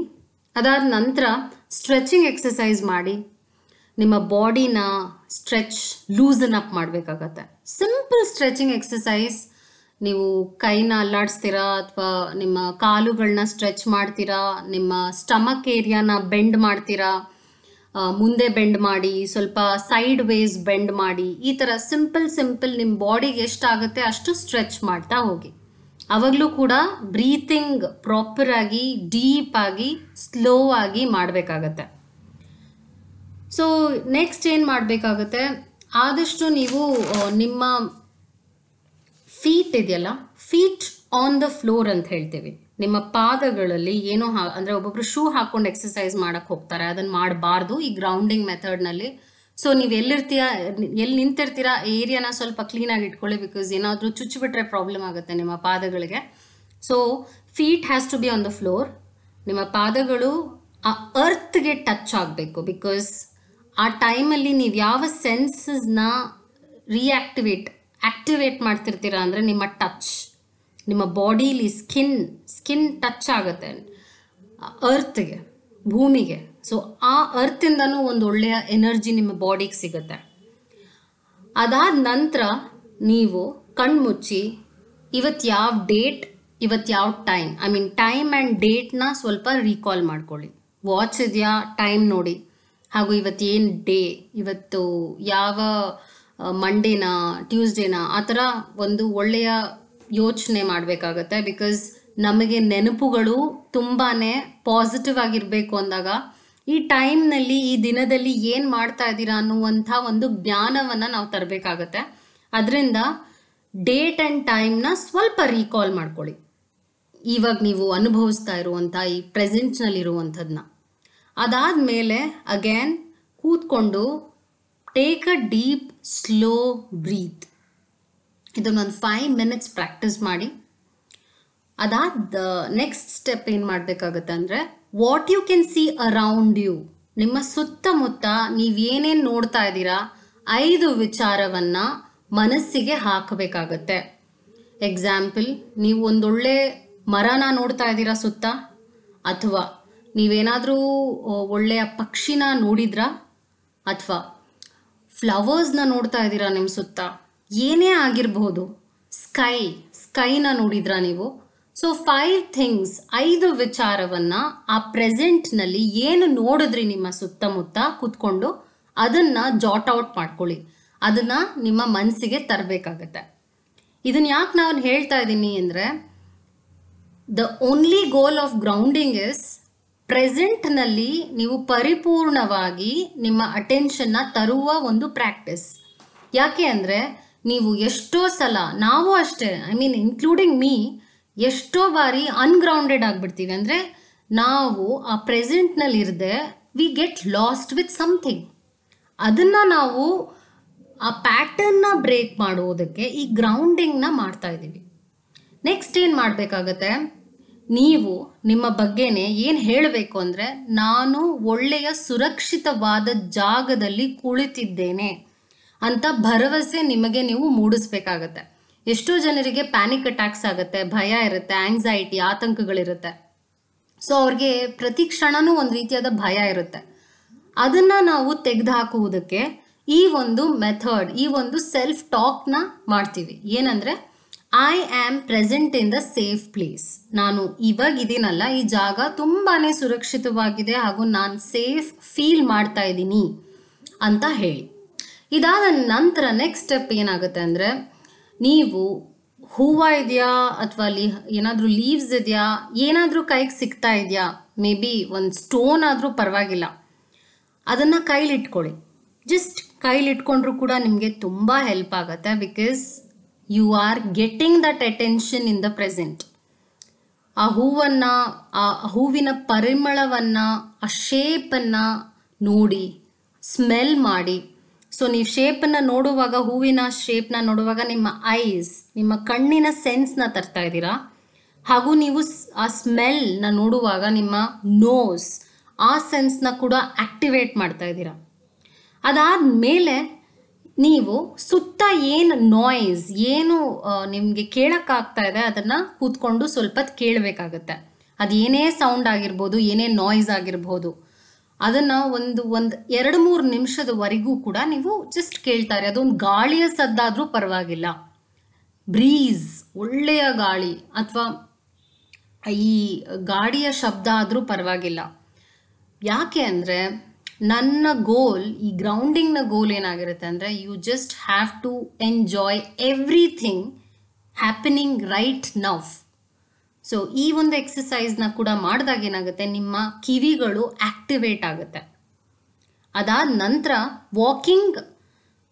ಅದಾದ ನಂತರ ಸ್ಟ್ರೆಚಿಂಗ್ ಎಕ್ಸಸೈಸ್ ಮಾಡಿ ನಿಮ್ಮ ಬಾಡಿನ ಸ್ಟ್ರೆಚ್ ಲೂಸನ್ ಅಪ್ ಮಾಡಬೇಕಾಗತ್ತೆ ಸಿಂಪಲ್ ಸ್ಟ್ರೆಚಿಂಗ್ ಎಕ್ಸಸೈಸ್ ನೀವು ಕೈನ ಅಲ್ಲಾಡಿಸ್ತೀರಾ ಅಥವಾ ನಿಮ್ಮ ಕಾಲುಗಳನ್ನ ಸ್ಟ್ರೆಚ್ ಮಾಡ್ತೀರಾ ನಿಮ್ಮ ಸ್ಟಮಕ್ ಏರಿಯಾನ ಬೆಂಡ್ ಮಾಡ್ತೀರಾ ಮುಂದೆ ಬೆಂಡ್ ಮಾಡಿ ಸ್ವಲ್ಪ ಸೈಡ್ ವೇಸ್ ಬೆಂಡ್ ಮಾಡಿ ಈ ಥರ ಸಿಂಪಲ್ ಸಿಂಪಲ್ ನಿಮ್ಮ ಬಾಡಿಗೆ ಎಷ್ಟಾಗುತ್ತೆ ಅಷ್ಟು ಸ್ಟ್ರೆಚ್ ಮಾಡ್ತಾ ಹೋಗಿ ಅವಾಗಲೂ ಕೂಡ ಬ್ರೀತಿಂಗ್ ಪ್ರಾಪರಾಗಿ ಡೀಪಾಗಿ ಸ್ಲೋ ಆಗಿ ಮಾಡಬೇಕಾಗತ್ತೆ ಸೊ ನೆಕ್ಸ್ಟ್ ಏನು ಮಾಡಬೇಕಾಗುತ್ತೆ ಆದಷ್ಟು ನೀವು ನಿಮ್ಮ ಫೀಟ್ ಇದೆಯಲ್ಲ ಫೀಟ್ ಆನ್ ದ ಫ್ಲೋರ್ ಅಂತ ಹೇಳ್ತೀವಿ ನಿಮ್ಮ ಪಾದಗಳಲ್ಲಿ ಏನೋ ಹಾ ಅಂದರೆ ಒಬ್ಬೊಬ್ರು ಶೂ ಹಾಕೊಂಡು ಎಕ್ಸಸೈಸ್ ಮಾಡಕ್ಕೆ ಹೋಗ್ತಾರೆ ಅದನ್ನು ಮಾಡಬಾರ್ದು ಈ ಗ್ರೌಂಡಿಂಗ್ ಮೆಥಡ್ನಲ್ಲಿ ಸೊ ನೀವು ಎಲ್ಲಿರ್ತೀಯ ಎಲ್ಲಿ ನಿಂತಿರ್ತೀರಾ ಏರಿಯಾನ ಸ್ವಲ್ಪ ಕ್ಲೀನಾಗಿ ಇಟ್ಕೊಳ್ಳಿ ಬಿಕಾಸ್ ಏನಾದರೂ ಚುಚ್ಚಿಬಿಟ್ರೆ ಪ್ರಾಬ್ಲಮ್ ಆಗುತ್ತೆ ನಿಮ್ಮ ಪಾದಗಳಿಗೆ so feet has to be on the floor ನಿಮ್ಮ ಪಾದಗಳು ಆ ಅರ್ತ್ಗೆ ಟಚ್ ಆಗಬೇಕು ಬಿಕಾಸ್ ಆ ಟೈಮಲ್ಲಿ ನೀವು ಯಾವ ಸೆನ್ಸಸ್ನ ರಿಯಾಕ್ಟಿವೇಟ್ ಆ್ಯಕ್ಟಿವೇಟ್ ಮಾಡ್ತಿರ್ತೀರಾ ಅಂದರೆ ನಿಮ್ಮ ಟಚ್ ನಿಮ್ಮ ಬಾಡೀಲಿ ಸ್ಕಿನ್ ಸ್ಕಿನ್ ಟಚ್ ಆಗುತ್ತೆ ಅರ್ತ್ಗೆ ಭೂಮಿಗೆ ಸೊ ಆ ಅರ್ತಿಂದನೂ ಒಂದು ಒಳ್ಳೆಯ ಎನರ್ಜಿ ನಿಮ್ಮ ಬಾಡಿಗೆ ಸಿಗುತ್ತೆ ಅದಾದ ನಂತರ ನೀವು ಕಣ್ಮುಚ್ಚಿ ಇವತ್ತು ಯಾವ ಡೇಟ್ ಇವತ್ತು ಯಾವ time I mean time and ಡೇಟ್ನ ಸ್ವಲ್ಪ ರೀಕಾಲ್ ಮಾಡ್ಕೊಳ್ಳಿ ವಾಚ್ ಇದೆಯಾ ಟೈಮ್ ನೋಡಿ ಹಾಗೂ ಇವತ್ತು ಏನು ಡೇ ಇವತ್ತು ಯಾವ ಮಂಡೇನಾ ಟ್ಯೂಸ್ಡೇನಾ ಆ ಥರ ಒಂದು ಒಳ್ಳೆಯ ಯೋಚನೆ ಮಾಡಬೇಕಾಗತ್ತೆ ಬಿಕಾಸ್ ನಮಗೆ ನೆನಪುಗಳು ತುಂಬಾ ಪಾಸಿಟಿವ್ ಆಗಿರಬೇಕು ಅಂದಾಗ ಈ ಟೈಮ್ನಲ್ಲಿ ಈ ದಿನದಲ್ಲಿ ಏನು ಮಾಡ್ತಾ ಇದ್ದೀರಾ ಅನ್ನುವಂಥ ಒಂದು ಜ್ಞಾನವನ್ನು ನಾವು ತರಬೇಕಾಗತ್ತೆ ಅದರಿಂದ ಡೇಟ್ ಆ್ಯಂಡ್ ಟೈಮ್ನ ಸ್ವಲ್ಪ ರೀಕಾಲ್ ಮಾಡ್ಕೊಳ್ಳಿ ಇವಾಗ ನೀವು ಅನುಭವಿಸ್ತಾ ಇರುವಂಥ ಈ ಪ್ರೆಸೆಂಟ್ನಲ್ಲಿರುವಂಥದ್ದನ್ನ ಅದಾದ ಮೇಲೆ ಅಗೇನ್ ಕೂತ್ಕೊಂಡು take a deep slow breath ಇದನ್ನೊಂದು ಫೈವ್ ಮಿನಿಟ್ಸ್ ಪ್ರಾಕ್ಟೀಸ್ ಮಾಡಿ ಅದಾದ ನೆಕ್ಸ್ಟ್ ಸ್ಟೆಪ್ ಏನು ಮಾಡಬೇಕಾಗುತ್ತೆ ಅಂದರೆ what you can see around you ನಿಮ್ಮ ಸುತ್ತಮುತ್ತ ನೀವೇನೇನು ನೋಡ್ತಾ ಇದ್ದೀರಾ ಐದು ವಿಚಾರವನ್ನು ಮನಸ್ಸಿಗೆ ಹಾಕಬೇಕಾಗತ್ತೆ ಎಕ್ಸಾಂಪಲ್ ನೀವು ಒಂದೊಳ್ಳೆ ಮರನ ನೋಡ್ತಾ ಇದ್ದೀರಾ ಸುತ್ತ ಅಥವಾ ನೀವೇನಾದರೂ ಒಳ್ಳೆಯ ಪಕ್ಷಿನ ನೋಡಿದ್ರಾ ಅಥವಾ ಫ್ಲವರ್ಸ್ನ ನೋಡ್ತಾ ಇದ್ದೀರಾ ನಿಮ್ಮ ಸುತ್ತ ಏನೇ ಆಗಿರಬಹುದು ಸ್ಕೈ ಸ್ಕೈನ ನೋಡಿದ್ರ ನೀವು ಸೊ ಫೈವ್ ಥಿಂಗ್ಸ್ ಐದು ವಿಚಾರವನ್ನು ಆ ಪ್ರೆಸೆಂಟ್ನಲ್ಲಿ ಏನು ನೋಡಿದ್ರಿ ನಿಮ್ಮ ಸುತ್ತಮುತ್ತ ಕೂತ್ಕೊಂಡು ಅದನ್ನು ಜಾಟ್ ಔಟ್ ಮಾಡ್ಕೊಳ್ಳಿ ಅದನ್ನು ನಿಮ್ಮ ಮನಸ್ಸಿಗೆ ತರಬೇಕಾಗತ್ತೆ ಇದನ್ನ ಯಾಕೆ ನಾನು ಹೇಳ್ತಾ ಇದ್ದೀನಿ ಅಂದರೆ the only goal of grounding is ಪ್ರೆಸೆಂಟ್ನಲ್ಲಿ ನೀವು ಪರಿಪೂರ್ಣವಾಗಿ ನಿಮ್ಮ ಅಟೆನ್ಷನ್ನ ತರುವ ಒಂದು ಪ್ರಾಕ್ಟೀಸ್ ಯಾಕೆ ಅಂದರೆ ನೀವು ಎಷ್ಟೋ ಸಲ ನಾವು ಅಷ್ಟೇ ಐ ಮೀನ್ ಇನ್ಕ್ಲೂಡಿಂಗ್ ಮೀ ಎಷ್ಟೋ ಬಾರಿ ಅನ್ಗ್ರೌಂಡೆಡ್ ಆಗಿಬಿಡ್ತೀವಿ ಅಂದರೆ ನಾವು ಆ ಪ್ರೆಸೆಂಟ್ನಲ್ಲಿರದೆ we get lost with something ಅದನ್ನು ನಾವು ಆ ಪ್ಯಾಟರ್ನ ಬ್ರೇಕ್ ಮಾಡುವುದಕ್ಕೆ ಈ ಗ್ರೌಂಡಿಂಗ್ನ ಮಾಡ್ತಾ ಇದ್ದೀವಿ ನೆಕ್ಸ್ಟ್ ಏನು ಮಾಡಬೇಕಾಗತ್ತೆ ನೀವು ನಿಮ್ಮ ಬಗ್ಗೆನೇ ಏನು ಹೇಳಬೇಕು ಅಂದರೆ ನಾನು ಒಳ್ಳೆಯ ಸುರಕ್ಷಿತವಾದ ಜಾಗದಲ್ಲಿ ಕುಳಿತಿದ್ದೇನೆ ಅಂತ ಭರವಸೆ ನಿಮಗೆ ನೀವು ಮೂಡಿಸ್ಬೇಕಾಗತ್ತೆ ಎಷ್ಟೋ ಜನರಿಗೆ ಪ್ಯಾನಿಕ್ ಅಟ್ಯಾಕ್ಸ್ ಆಗುತ್ತೆ ಭಯ ಇರುತ್ತೆ ಆಂಗ್ಸೈಟಿ ಆತಂಕಗಳಿರುತ್ತೆ ಸೊ ಅವ್ರಿಗೆ ಪ್ರತಿ ಕ್ಷಣನೂ ಒಂದು ರೀತಿಯಾದ ಭಯ ಇರುತ್ತೆ ಅದನ್ನ ನಾವು ತೆಗೆದು ಹಾಕುವುದಕ್ಕೆ ಈ ಒಂದು ಮೆಥಡ್ ಈ ಒಂದು ಸೆಲ್ಫ್ ಟಾಕ್ನ ಮಾಡ್ತೀವಿ ಏನಂದ್ರೆ I am present in the safe place ನಾನು ಇವಾಗ ಇದೀನಲ್ಲ ಈ ಜಾಗ ತುಂಬಾ ಸುರಕ್ಷಿತವಾಗಿದೆ ಹಾಗೂ ನಾನು ಸೇಫ್ ಫೀಲ್ ಮಾಡ್ತಾ ಇದ್ದೀನಿ ಅಂತ ಹೇಳಿ ಇದಾದ ನಂತರ ನೆಕ್ಸ್ಟ್ ಸ್ಟೆಪ್ ಏನಾಗುತ್ತೆ ಅಂದರೆ ನೀವು ಹೂವು ಇದೆಯಾ ಅಥವಾ ಲೀ ಏನಾದರೂ ಲೀವ್ಸ್ ಇದೆಯಾ ಏನಾದರೂ ಕೈಗೆ ಸಿಗ್ತಾ ಇದೆಯಾ ಮೇ ಬಿ ಒಂದು ಸ್ಟೋನ್ ಆದರೂ ಪರವಾಗಿಲ್ಲ ಅದನ್ನು ಕೈಲಿಟ್ಕೊಳ್ಳಿ ಜಸ್ಟ್ ಕೈಲಿಟ್ಕೊಂಡ್ರೂ ಕೂಡ ನಿಮಗೆ ತುಂಬ ಹೆಲ್ಪ್ ಆಗುತ್ತೆ because you are getting that attention in the present ಆ ಹೂವನ್ನು ಆ ಹೂವಿನ ಪರಿಮಳವನ್ನು ಆ ಶೇಪನ್ನು ನೋಡಿ ಸ್ಮೆಲ್ ಮಾಡಿ ಸೊ ನೀವು ಶೇಪನ್ನು ನೋಡುವಾಗ ಹೂವಿನ ಶೇಪ್ನ ನೋಡುವಾಗ ನಿಮ್ಮ ಐಸ್ ನಿಮ್ಮ ಕಣ್ಣಿನ ಸೆನ್ಸ್ನ ತರ್ತಾ ಇದ್ದೀರಾ ಹಾಗೂ ನೀವು ಆ ಸ್ಮೆಲ್ನ ನೋಡುವಾಗ ನಿಮ್ಮ ನೋಸ್ ಆ ಸೆನ್ಸ್ನ ಕೂಡ ಆಕ್ಟಿವೇಟ್ ಮಾಡ್ತಾ ಇದ್ದೀರಾ ಅದಾದ ಮೇಲೆ ನೀವು ಸುತ್ತ ಏನು ನಾಯ್ಸ್ ಏನು ನಿಮಗೆ ಕೇಳೋಕ್ಕಾಗ್ತಾ ಇದೆ ಅದನ್ನು ಕೂತ್ಕೊಂಡು ಸ್ವಲ್ಪ ಕೇಳಬೇಕಾಗತ್ತೆ ಅದು ಏನೇ ಸೌಂಡ್ ಆಗಿರ್ಬೋದು ಏನೇ ನಾಯ್ಸ್ ಆಗಿರ್ಬೋದು ಅದನ್ನ ಒಂದು ಒಂದು ಎರಡು ಮೂರು ನಿಮಿಷದವರೆಗೂ ಕೂಡ ನೀವು ಜಸ್ಟ್ ಕೇಳ್ತಾರೆ ಅದೊಂದು ಗಾಳಿಯ ಸದ್ದಾದರೂ ಪರವಾಗಿಲ್ಲ ಬ್ರೀಸ್ ಒಳ್ಳೆಯ ಗಾಳಿ ಅಥವಾ ಈ ಗಾಡಿಯ ಶಬ್ದ ಆದರೂ ಪರವಾಗಿಲ್ಲ ಯಾಕೆ ಅಂದರೆ ನನ್ನ ಗೋಲ್ ಈ ಗ್ರೌಂಡಿಂಗ್ನ ಗೋಲ್ ಏನಾಗಿರುತ್ತೆ ಅಂದರೆ you just have to enjoy everything happening right now so ಈ ಒಂದು ಎಕ್ಸಸೈಸ್ನ ಕೂಡ ಮಾಡಿದಾಗ ಏನಾಗುತ್ತೆ ನಿಮ್ಮ ಕಿವಿಗಳು ಆಕ್ಟಿವೇಟ್ ಆಗುತ್ತೆ ಅದಾದ ನಂತರ ವಾಕಿಂಗ್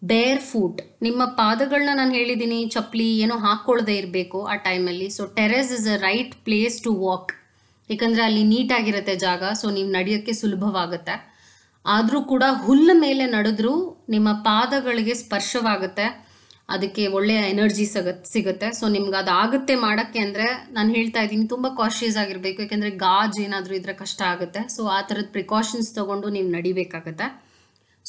ಬೇರ್ ಫೂಟ್ ನಿಮ್ಮ ಪಾದಗಳನ್ನ ನಾನು ಹೇಳಿದ್ದೀನಿ ಚಪ್ಪಲಿ ಏನೋ ಹಾಕ್ಕೊಳ್ಳದೆ ಇರಬೇಕು ಆ ಟೈಮಲ್ಲಿ so terrace is a right place to walk ಏಕೆಂದರೆ ಅಲ್ಲಿ ನೀಟಾಗಿರುತ್ತೆ ಜಾಗ ಸೊ ನೀವು ನಡೆಯೋಕ್ಕೆ ಸುಲಭವಾಗುತ್ತೆ ಆದರೂ ಕೂಡ ಹುಲ್ಲ ಮೇಲೆ ನಡೆದ್ರೂ ನಿಮ್ಮ ಪಾದಗಳಿಗೆ ಸ್ಪರ್ಶವಾಗುತ್ತೆ ಅದಕ್ಕೆ ಒಳ್ಳೆಯ ಎನರ್ಜಿ ಸಿಗ ಸಿಗುತ್ತೆ ಸೊ ನಿಮ್ಗೆ ಅದು ಆಗುತ್ತೆ ಮಾಡೋಕ್ಕೆ ಅಂದರೆ ನಾನು ಹೇಳ್ತಾ ಇದ್ದೀನಿ ತುಂಬ ಕಾಶಿಯಸ್ ಆಗಿರಬೇಕು ಯಾಕೆಂದರೆ ಗಾಜ್ ಏನಾದರೂ ಇದ್ರೆ ಕಷ್ಟ ಆಗುತ್ತೆ ಸೊ ಆ ಥರದ ಪ್ರಿಕಾಷನ್ಸ್ ತೊಗೊಂಡು ನೀವು ನಡಿಬೇಕಾಗತ್ತೆ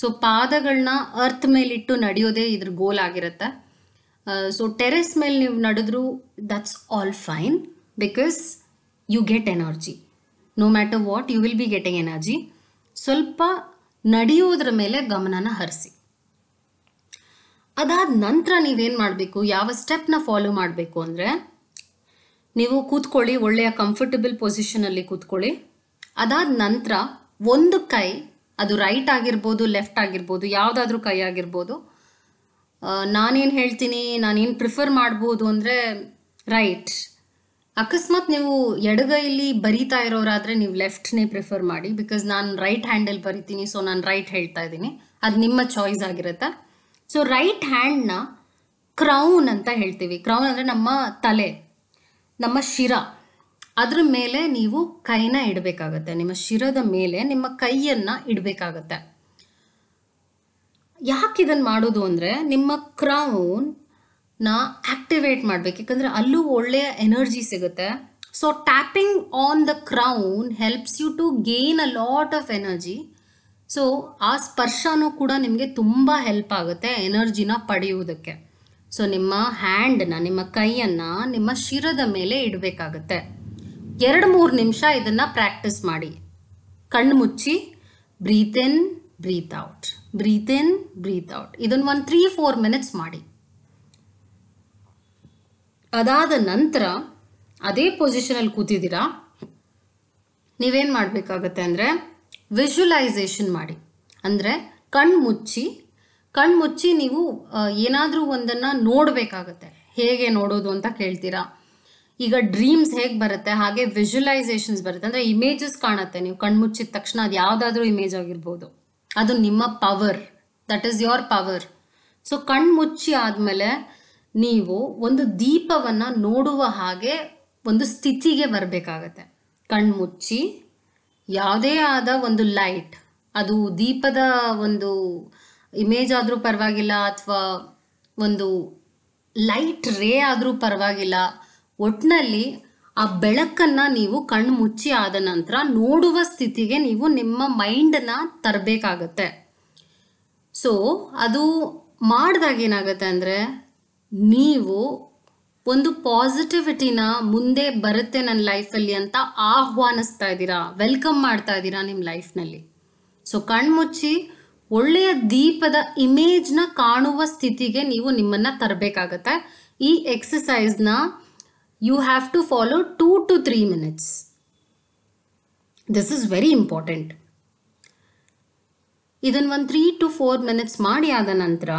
ಸೊ ಪಾದಗಳನ್ನ ಅರ್ತ್ ಮೇಲಿಟ್ಟು ನಡೆಯೋದೇ ಇದ್ರ ಗೋಲ್ ಆಗಿರುತ್ತೆ ಸೊ ಟೆರೆಸ್ ಮೇಲೆ ನೀವು ನಡೆದ್ರೂ that's all fine because you get energy no matter what you will be getting energy ಸ್ವಲ್ಪ ನಡೆಯೋದ್ರ ಮೇಲೆ ಗಮನನ ಹರಿಸಿ ಅದಾದ ನಂತರ ನೀವೇನು ಮಾಡಬೇಕು ಯಾವ ಸ್ಟೆಪ್ನ ಫಾಲೋ ಮಾಡಬೇಕು ಅಂದರೆ ನೀವು ಕೂತ್ಕೊಳ್ಳಿ ಒಳ್ಳೆಯ ಕಂಫರ್ಟಬಲ್ ಪೊಸಿಷನಲ್ಲಿ ಕೂತ್ಕೊಳ್ಳಿ ಅದಾದ ನಂತರ ಒಂದು ಕೈ ಅದು ರೈಟ್ ಆಗಿರ್ಬೋದು ಲೆಫ್ಟ್ ಆಗಿರ್ಬೋದು ಯಾವುದಾದ್ರೂ ಕೈ ಆಗಿರ್ಬೋದು ನಾನೇನು ಹೇಳ್ತೀನಿ ನಾನೇನು ಪ್ರಿಫರ್ ಮಾಡ್ಬೋದು ಅಂದರೆ ರೈಟ್ ಅಕಸ್ಮಾತ್ ನೀವು ಎಡಗೈಲಿ ಬರಿತಾ ಇರೋರಾದರೆ ನೀವು ಲೆಫ್ಟ್ನೇ ಪ್ರಿಫರ್ ಮಾಡಿ ಬಿಕಾಸ್ ನಾನು ರೈಟ್ ಹ್ಯಾಂಡಲ್ಲಿ ಬರಿತೀನಿ ಸೊ ನಾನು ರೈಟ್ ಹೇಳ್ತಾ ಇದ್ದೀನಿ ಅದು ನಿಮ್ಮ ಚಾಯ್ಸ್ ಆಗಿರುತ್ತೆ ಸೊ ರೈಟ್ ಹ್ಯಾಂಡ್ನ ಕ್ರೌನ್ ಅಂತ ಹೇಳ್ತೀವಿ ಕ್ರೌನ್ ಅಂದರೆ ನಮ್ಮ ತಲೆ ನಮ್ಮ ಶಿರ ಅದ್ರ ಮೇಲೆ ನೀವು ಕೈನ ಇಡಬೇಕಾಗತ್ತೆ ನಿಮ್ಮ ಶಿರದ ಮೇಲೆ ನಿಮ್ಮ ಕೈಯನ್ನು ಇಡಬೇಕಾಗತ್ತೆ ಯಾಕೆ ಇದನ್ನು ಮಾಡೋದು ಅಂದರೆ ನಿಮ್ಮ ನ ಆಕ್ಟಿವೇಟ್ ಮಾಡಬೇಕು ಯಾಕಂದರೆ ಅಲ್ಲೂ ಒಳ್ಳೆಯ ಎನರ್ಜಿ ಸಿಗುತ್ತೆ so tapping on the crown helps you to gain a lot of energy so ಆ ಸ್ಪರ್ಶನೂ ಕೂಡ ನಿಮಗೆ ತುಂಬ ಹೆಲ್ಪ್ ಆಗುತ್ತೆ ಎನರ್ಜಿನ ಪಡೆಯುವುದಕ್ಕೆ ಸೊ ನಿಮ್ಮ ಹ್ಯಾಂಡನ್ನ ನಿಮ್ಮ ಕೈಯನ್ನು ನಿಮ್ಮ ಶಿರದ ಮೇಲೆ ಇಡಬೇಕಾಗತ್ತೆ ಎರಡು ಮೂರು ನಿಮಿಷ ಇದನ್ನು ಪ್ರಾಕ್ಟೀಸ್ ಮಾಡಿ ಕಣ್ಣು ಮುಚ್ಚಿ breathe in breathe out breathe in breathe out ಇದನ್ನು ಒಂದು ತ್ರೀ ಫೋರ್ ಮಿನಿಟ್ಸ್ ಮಾಡಿ ಅದಾದ ನಂತರ ಅದೇ ಪೊಸಿಷನಲ್ಲಿ ಕೂತಿದ್ದೀರಾ ನೀವೇನು ಮಾಡಬೇಕಾಗತ್ತೆ ಅಂದರೆ ವಿಜುವಲೈಸೇಷನ್ ಮಾಡಿ ಅಂದರೆ ಕಣ್ಮುಚ್ಚಿ ಕಣ್ಮುಚ್ಚಿ ನೀವು ಏನಾದರೂ ಒಂದನ್ನು ನೋಡಬೇಕಾಗತ್ತೆ ಹೇಗೆ ನೋಡೋದು ಅಂತ ಕೇಳ್ತೀರಾ ಈಗ ಡ್ರೀಮ್ಸ್ ಹೇಗೆ ಬರುತ್ತೆ ಹಾಗೆ ವಿಜುವಲೈಸೇಷನ್ಸ್ ಬರುತ್ತೆ ಅಂದರೆ ಇಮೇಜಸ್ ಕಾಣುತ್ತೆ ನೀವು ಮುಚ್ಚಿದ ತಕ್ಷಣ ಅದು ಯಾವುದಾದ್ರೂ ಇಮೇಜ್ ಆಗಿರ್ಬೋದು ಅದು ನಿಮ್ಮ power that is your power so ಮುಚ್ಚಿ ಆದಮೇಲೆ ನೀವು ಒಂದು ದೀಪವನ್ನು ನೋಡುವ ಹಾಗೆ ಒಂದು ಸ್ಥಿತಿಗೆ ಬರಬೇಕಾಗತ್ತೆ ಕಣ್ಮುಚ್ಚಿ ಯಾವುದೇ ಆದ ಒಂದು ಲೈಟ್ ಅದು ದೀಪದ ಒಂದು ಇಮೇಜ್ ಆದರೂ ಪರವಾಗಿಲ್ಲ ಅಥವಾ ಒಂದು ಲೈಟ್ ರೇ ಆದರೂ ಪರವಾಗಿಲ್ಲ ಒಟ್ಟಿನಲ್ಲಿ ಆ ಬೆಳಕನ್ನು ನೀವು ಕಣ್ಣು ಮುಚ್ಚಿ ಆದ ನಂತರ ನೋಡುವ ಸ್ಥಿತಿಗೆ ನೀವು ನಿಮ್ಮ ಮೈಂಡನ್ನು ತರಬೇಕಾಗತ್ತೆ ಸೊ ಅದು ಮಾಡಿದಾಗ ಏನಾಗುತ್ತೆ ಅಂದರೆ ನೀವು ಒಂದು ಪಾಸಿಟಿವಿಟಿನ ಮುಂದೆ ಬರುತ್ತೆ ನನ್ನ ಲೈಫಲ್ಲಿ ಅಂತ ಆಹ್ವಾನಿಸ್ತಾ ಇದ್ದೀರಾ ವೆಲ್ಕಮ್ ಮಾಡ್ತಾ ಇದ್ದೀರಾ ನಿಮ್ಮ ಲೈಫ್ನಲ್ಲಿ ಸೊ ಕಣ್ಮುಚ್ಚಿ ಒಳ್ಳೆಯ ದೀಪದ ಇಮೇಜ್ನ ಕಾಣುವ ಸ್ಥಿತಿಗೆ ನೀವು ನಿಮ್ಮನ್ನು ತರಬೇಕಾಗತ್ತೆ ಈ ಎಕ್ಸಸೈಸ್ನ you have to follow two to three minutes this is very important ಇದನ್ನು ಒಂದು ತ್ರೀ ಟು ಫೋರ್ ಮಿನಿಟ್ಸ್ ಮಾಡಿ ಆದ ನಂತರ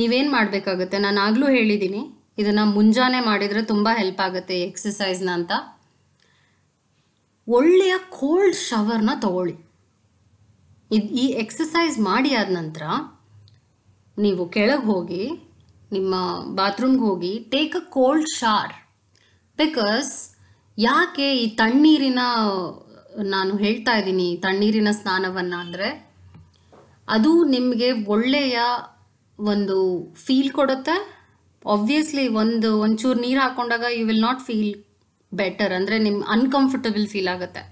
ನೀವೇನು ಮಾಡಬೇಕಾಗುತ್ತೆ ನಾನು ಆಗಲೂ ಹೇಳಿದ್ದೀನಿ ಇದನ್ನು ಮುಂಜಾನೆ ಮಾಡಿದರೆ ತುಂಬ ಹೆಲ್ಪ್ ಆಗುತ್ತೆ ಎಕ್ಸಸೈಸ್ನ ಅಂತ ಒಳ್ಳೆಯ ಕೋಲ್ಡ್ ಶವರ್ನ ತಗೊಳ್ಳಿ ಇದು ಈ ಎಕ್ಸಸೈಸ್ ಮಾಡಿ ಆದ ನಂತರ ನೀವು ಕೆಳಗೆ ಹೋಗಿ ನಿಮ್ಮ ಬಾತ್ರೂಮ್ಗೆ ಹೋಗಿ take a cold shower because ಯಾಕೆ ಈ ತಣ್ಣೀರಿನ ನಾನು ಹೇಳ್ತಾ ಇದ್ದೀನಿ ತಣ್ಣೀರಿನ ಸ್ನಾನವನ್ನು ಅಂದರೆ ಅದು ನಿಮಗೆ ಒಳ್ಳೆಯ ಒಂದು ಫೀಲ್ ಕೊಡುತ್ತೆ ಒಬ್ವಿಯಸ್ಲಿ ಒಂದು ಒಂಚೂರು ನೀರು ಹಾಕೊಂಡಾಗ you will not feel better ಅಂದರೆ ನಿಮ್ಮ ಅನ್ಕಂಫರ್ಟಬಲ್ ಫೀಲ್ ಆಗುತ್ತೆ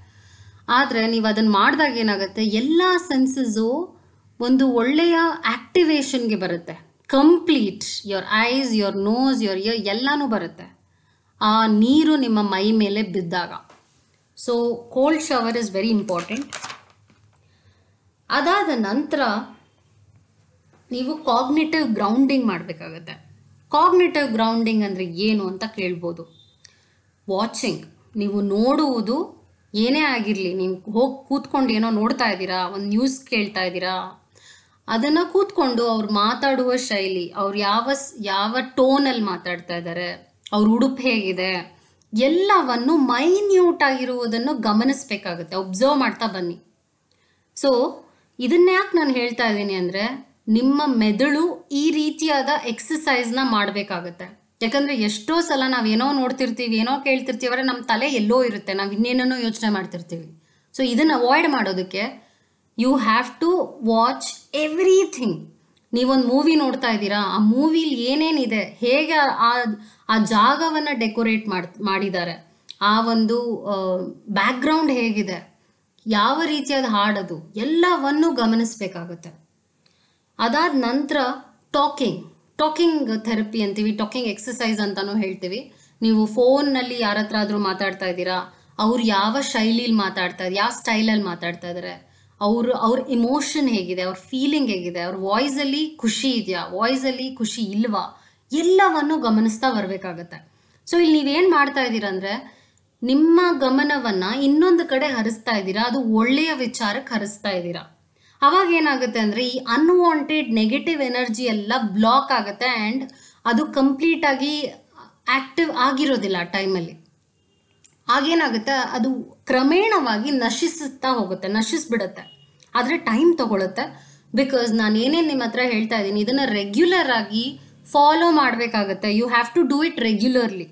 ಆದರೆ ನೀವು ಅದನ್ನು ಮಾಡಿದಾಗ ಏನಾಗುತ್ತೆ ಎಲ್ಲ ಸೆನ್ಸಸ್ಸು ಒಂದು ಒಳ್ಳೆಯ ಆ್ಯಕ್ಟಿವೇಶನ್ಗೆ ಬರುತ್ತೆ complete your eyes your nose your ear ಎಲ್ಲನೂ ಬರುತ್ತೆ ಆ ನೀರು ನಿಮ್ಮ ಮೈ ಮೇಲೆ ಬಿದ್ದಾಗ so cold shower is very important ಅದಾದ ನಂತರ ನೀವು ಕಾಗ್ನಿಟಿವ್ ಗ್ರೌಂಡಿಂಗ್ ಮಾಡಬೇಕಾಗತ್ತೆ ಕಾಗ್ನೇಟಿವ್ ಗ್ರೌಂಡಿಂಗ್ ಅಂದರೆ ಏನು ಅಂತ ಕೇಳ್ಬೋದು ವಾಚಿಂಗ್ ನೀವು ನೋಡುವುದು ಏನೇ ಆಗಿರಲಿ ನೀವು ಹೋಗಿ ಕೂತ್ಕೊಂಡು ಏನೋ ನೋಡ್ತಾ ಇದ್ದೀರಾ ಒಂದು ನ್ಯೂಸ್ ಕೇಳ್ತಾ ಇದ್ದೀರಾ ಅದನ್ನು ಕೂತ್ಕೊಂಡು ಅವ್ರು ಮಾತಾಡುವ ಶೈಲಿ ಅವ್ರು ಯಾವ ಯಾವ ಟೋನಲ್ಲಿ ಮಾತಾಡ್ತಾ ಇದ್ದಾರೆ ಅವ್ರ ಉಡುಪು ಹೇಗಿದೆ ಎಲ್ಲವನ್ನು ಮೈನ್ಯೂಟ್ ಆಗಿರುವುದನ್ನು ಗಮನಿಸಬೇಕಾಗುತ್ತೆ ಒಬ್ಸರ್ವ್ ಮಾಡ್ತಾ ಬನ್ನಿ ಸೊ ಇದನ್ನ ಯಾಕೆ ನಾನು ಹೇಳ್ತಾ ಇದ್ದೀನಿ ಅಂದರೆ ನಿಮ್ಮ ಮೆದುಳು ಈ ರೀತಿಯಾದ ಎಕ್ಸಸೈಸ್ನ ಮಾಡಬೇಕಾಗತ್ತೆ ಯಾಕಂದರೆ ಎಷ್ಟೋ ಸಲ ನಾವೇನೋ ನೋಡ್ತಿರ್ತೀವಿ ಏನೋ ಕೇಳ್ತಿರ್ತೀವಿ ನಮ್ಮ ತಲೆ ಎಲ್ಲೋ ಇರುತ್ತೆ ನಾವು ಇನ್ನೇನೋ ಯೋಚನೆ ಮಾಡ್ತಿರ್ತೀವಿ ಸೊ ಇದನ್ನು ಅವಾಯ್ಡ್ ಮಾಡೋದಕ್ಕೆ you have to watch everything ನೀವೊಂದು ಮೂವಿ ನೋಡ್ತಾ ಇದ್ದೀರಾ ಆ ಮೂವಿಲಿ ಏನೇನಿದೆ ಹೇಗೆ ಆ ಆ ಜಾಗವನ್ನು ಡೆಕೋರೇಟ್ ಮಾಡಿ ಮಾಡಿದ್ದಾರೆ ಆ ಒಂದು ಬ್ಯಾಕ್ಗ್ರೌಂಡ್ ಹೇಗಿದೆ ಯಾವ ರೀತಿಯಾದ ಹಾಡದು ಎಲ್ಲವನ್ನು ಗಮನಿಸಬೇಕಾಗುತ್ತೆ ಅದಾದ ನಂತರ ಟಾಕಿಂಗ್ ಟಾಕಿಂಗ್ ಥೆರಪಿ ಅಂತೀವಿ ಟಾಕಿಂಗ್ ಎಕ್ಸಸೈಸ್ ಅಂತಲೂ ಹೇಳ್ತೀವಿ ನೀವು ಫೋನ್ನಲ್ಲಿ ಯಾರ ಹತ್ರ ಆದರೂ ಮಾತಾಡ್ತಾ ಇದ್ದೀರಾ ಅವ್ರು ಯಾವ ಶೈಲಿಲಿ ಮಾತಾಡ್ತಾ ಇದ್ದಾರೆ ಯಾವ ಸ್ಟೈಲಲ್ಲಿ ಮಾತಾಡ್ತಾ ಇದ್ದಾರೆ ಅವರು ಅವ್ರ ಇಮೋಷನ್ ಹೇಗಿದೆ ಅವ್ರ ಫೀಲಿಂಗ್ ಹೇಗಿದೆ ಅವ್ರ ವಾಯ್ಸಲ್ಲಿ ಖುಷಿ ಇದೆಯಾ ವಾಯ್ಸಲ್ಲಿ ಖುಷಿ ಇಲ್ವಾ ಎಲ್ಲವನ್ನು ಗಮನಿಸ್ತಾ ಬರಬೇಕಾಗತ್ತೆ ಸೊ ಇಲ್ಲಿ ನೀವೇನು ಮಾಡ್ತಾ ಇದ್ದೀರಾ ಅಂದರೆ ನಿಮ್ಮ ಗಮನವನ್ನು ಇನ್ನೊಂದು ಕಡೆ ಹರಿಸ್ತಾ ಇದ್ದೀರಾ ಅದು ಒಳ್ಳೆಯ ವಿಚಾರಕ್ಕೆ ಹರಿಸ್ತಾ ಇದ್ದೀರಾ ಅವಾಗ ಏನಾಗುತ್ತೆ ಅಂದರೆ ಈ ಅನ್ವಾಂಟೆಡ್ ನೆಗೆಟಿವ್ ಎನರ್ಜಿ ಎಲ್ಲ ಬ್ಲಾಕ್ ಆಗುತ್ತೆ ಆ್ಯಂಡ್ ಅದು ಕಂಪ್ಲೀಟ್ ಆಗಿ ಆಕ್ಟಿವ್ ಆಗಿರೋದಿಲ್ಲ ಆ ಟೈಮಲ್ಲಿ ಆಗೇನಾಗುತ್ತೆ ಅದು ಕ್ರಮೇಣವಾಗಿ ನಶಿಸುತ್ತಾ ಹೋಗುತ್ತೆ ನಶಿಸ್ಬಿಡುತ್ತೆ ಆದರೆ ಟೈಮ್ ತಗೊಳುತ್ತೆ ಬಿಕಾಸ್ ನಾನು ಏನೇನು ನಿಮ್ಮ ಹತ್ರ ಹೇಳ್ತಾ ಇದ್ದೀನಿ ಇದನ್ನು ರೆಗ್ಯುಲರ್ ಆಗಿ ಫಾಲೋ ಮಾಡಬೇಕಾಗುತ್ತೆ you have to do it regularly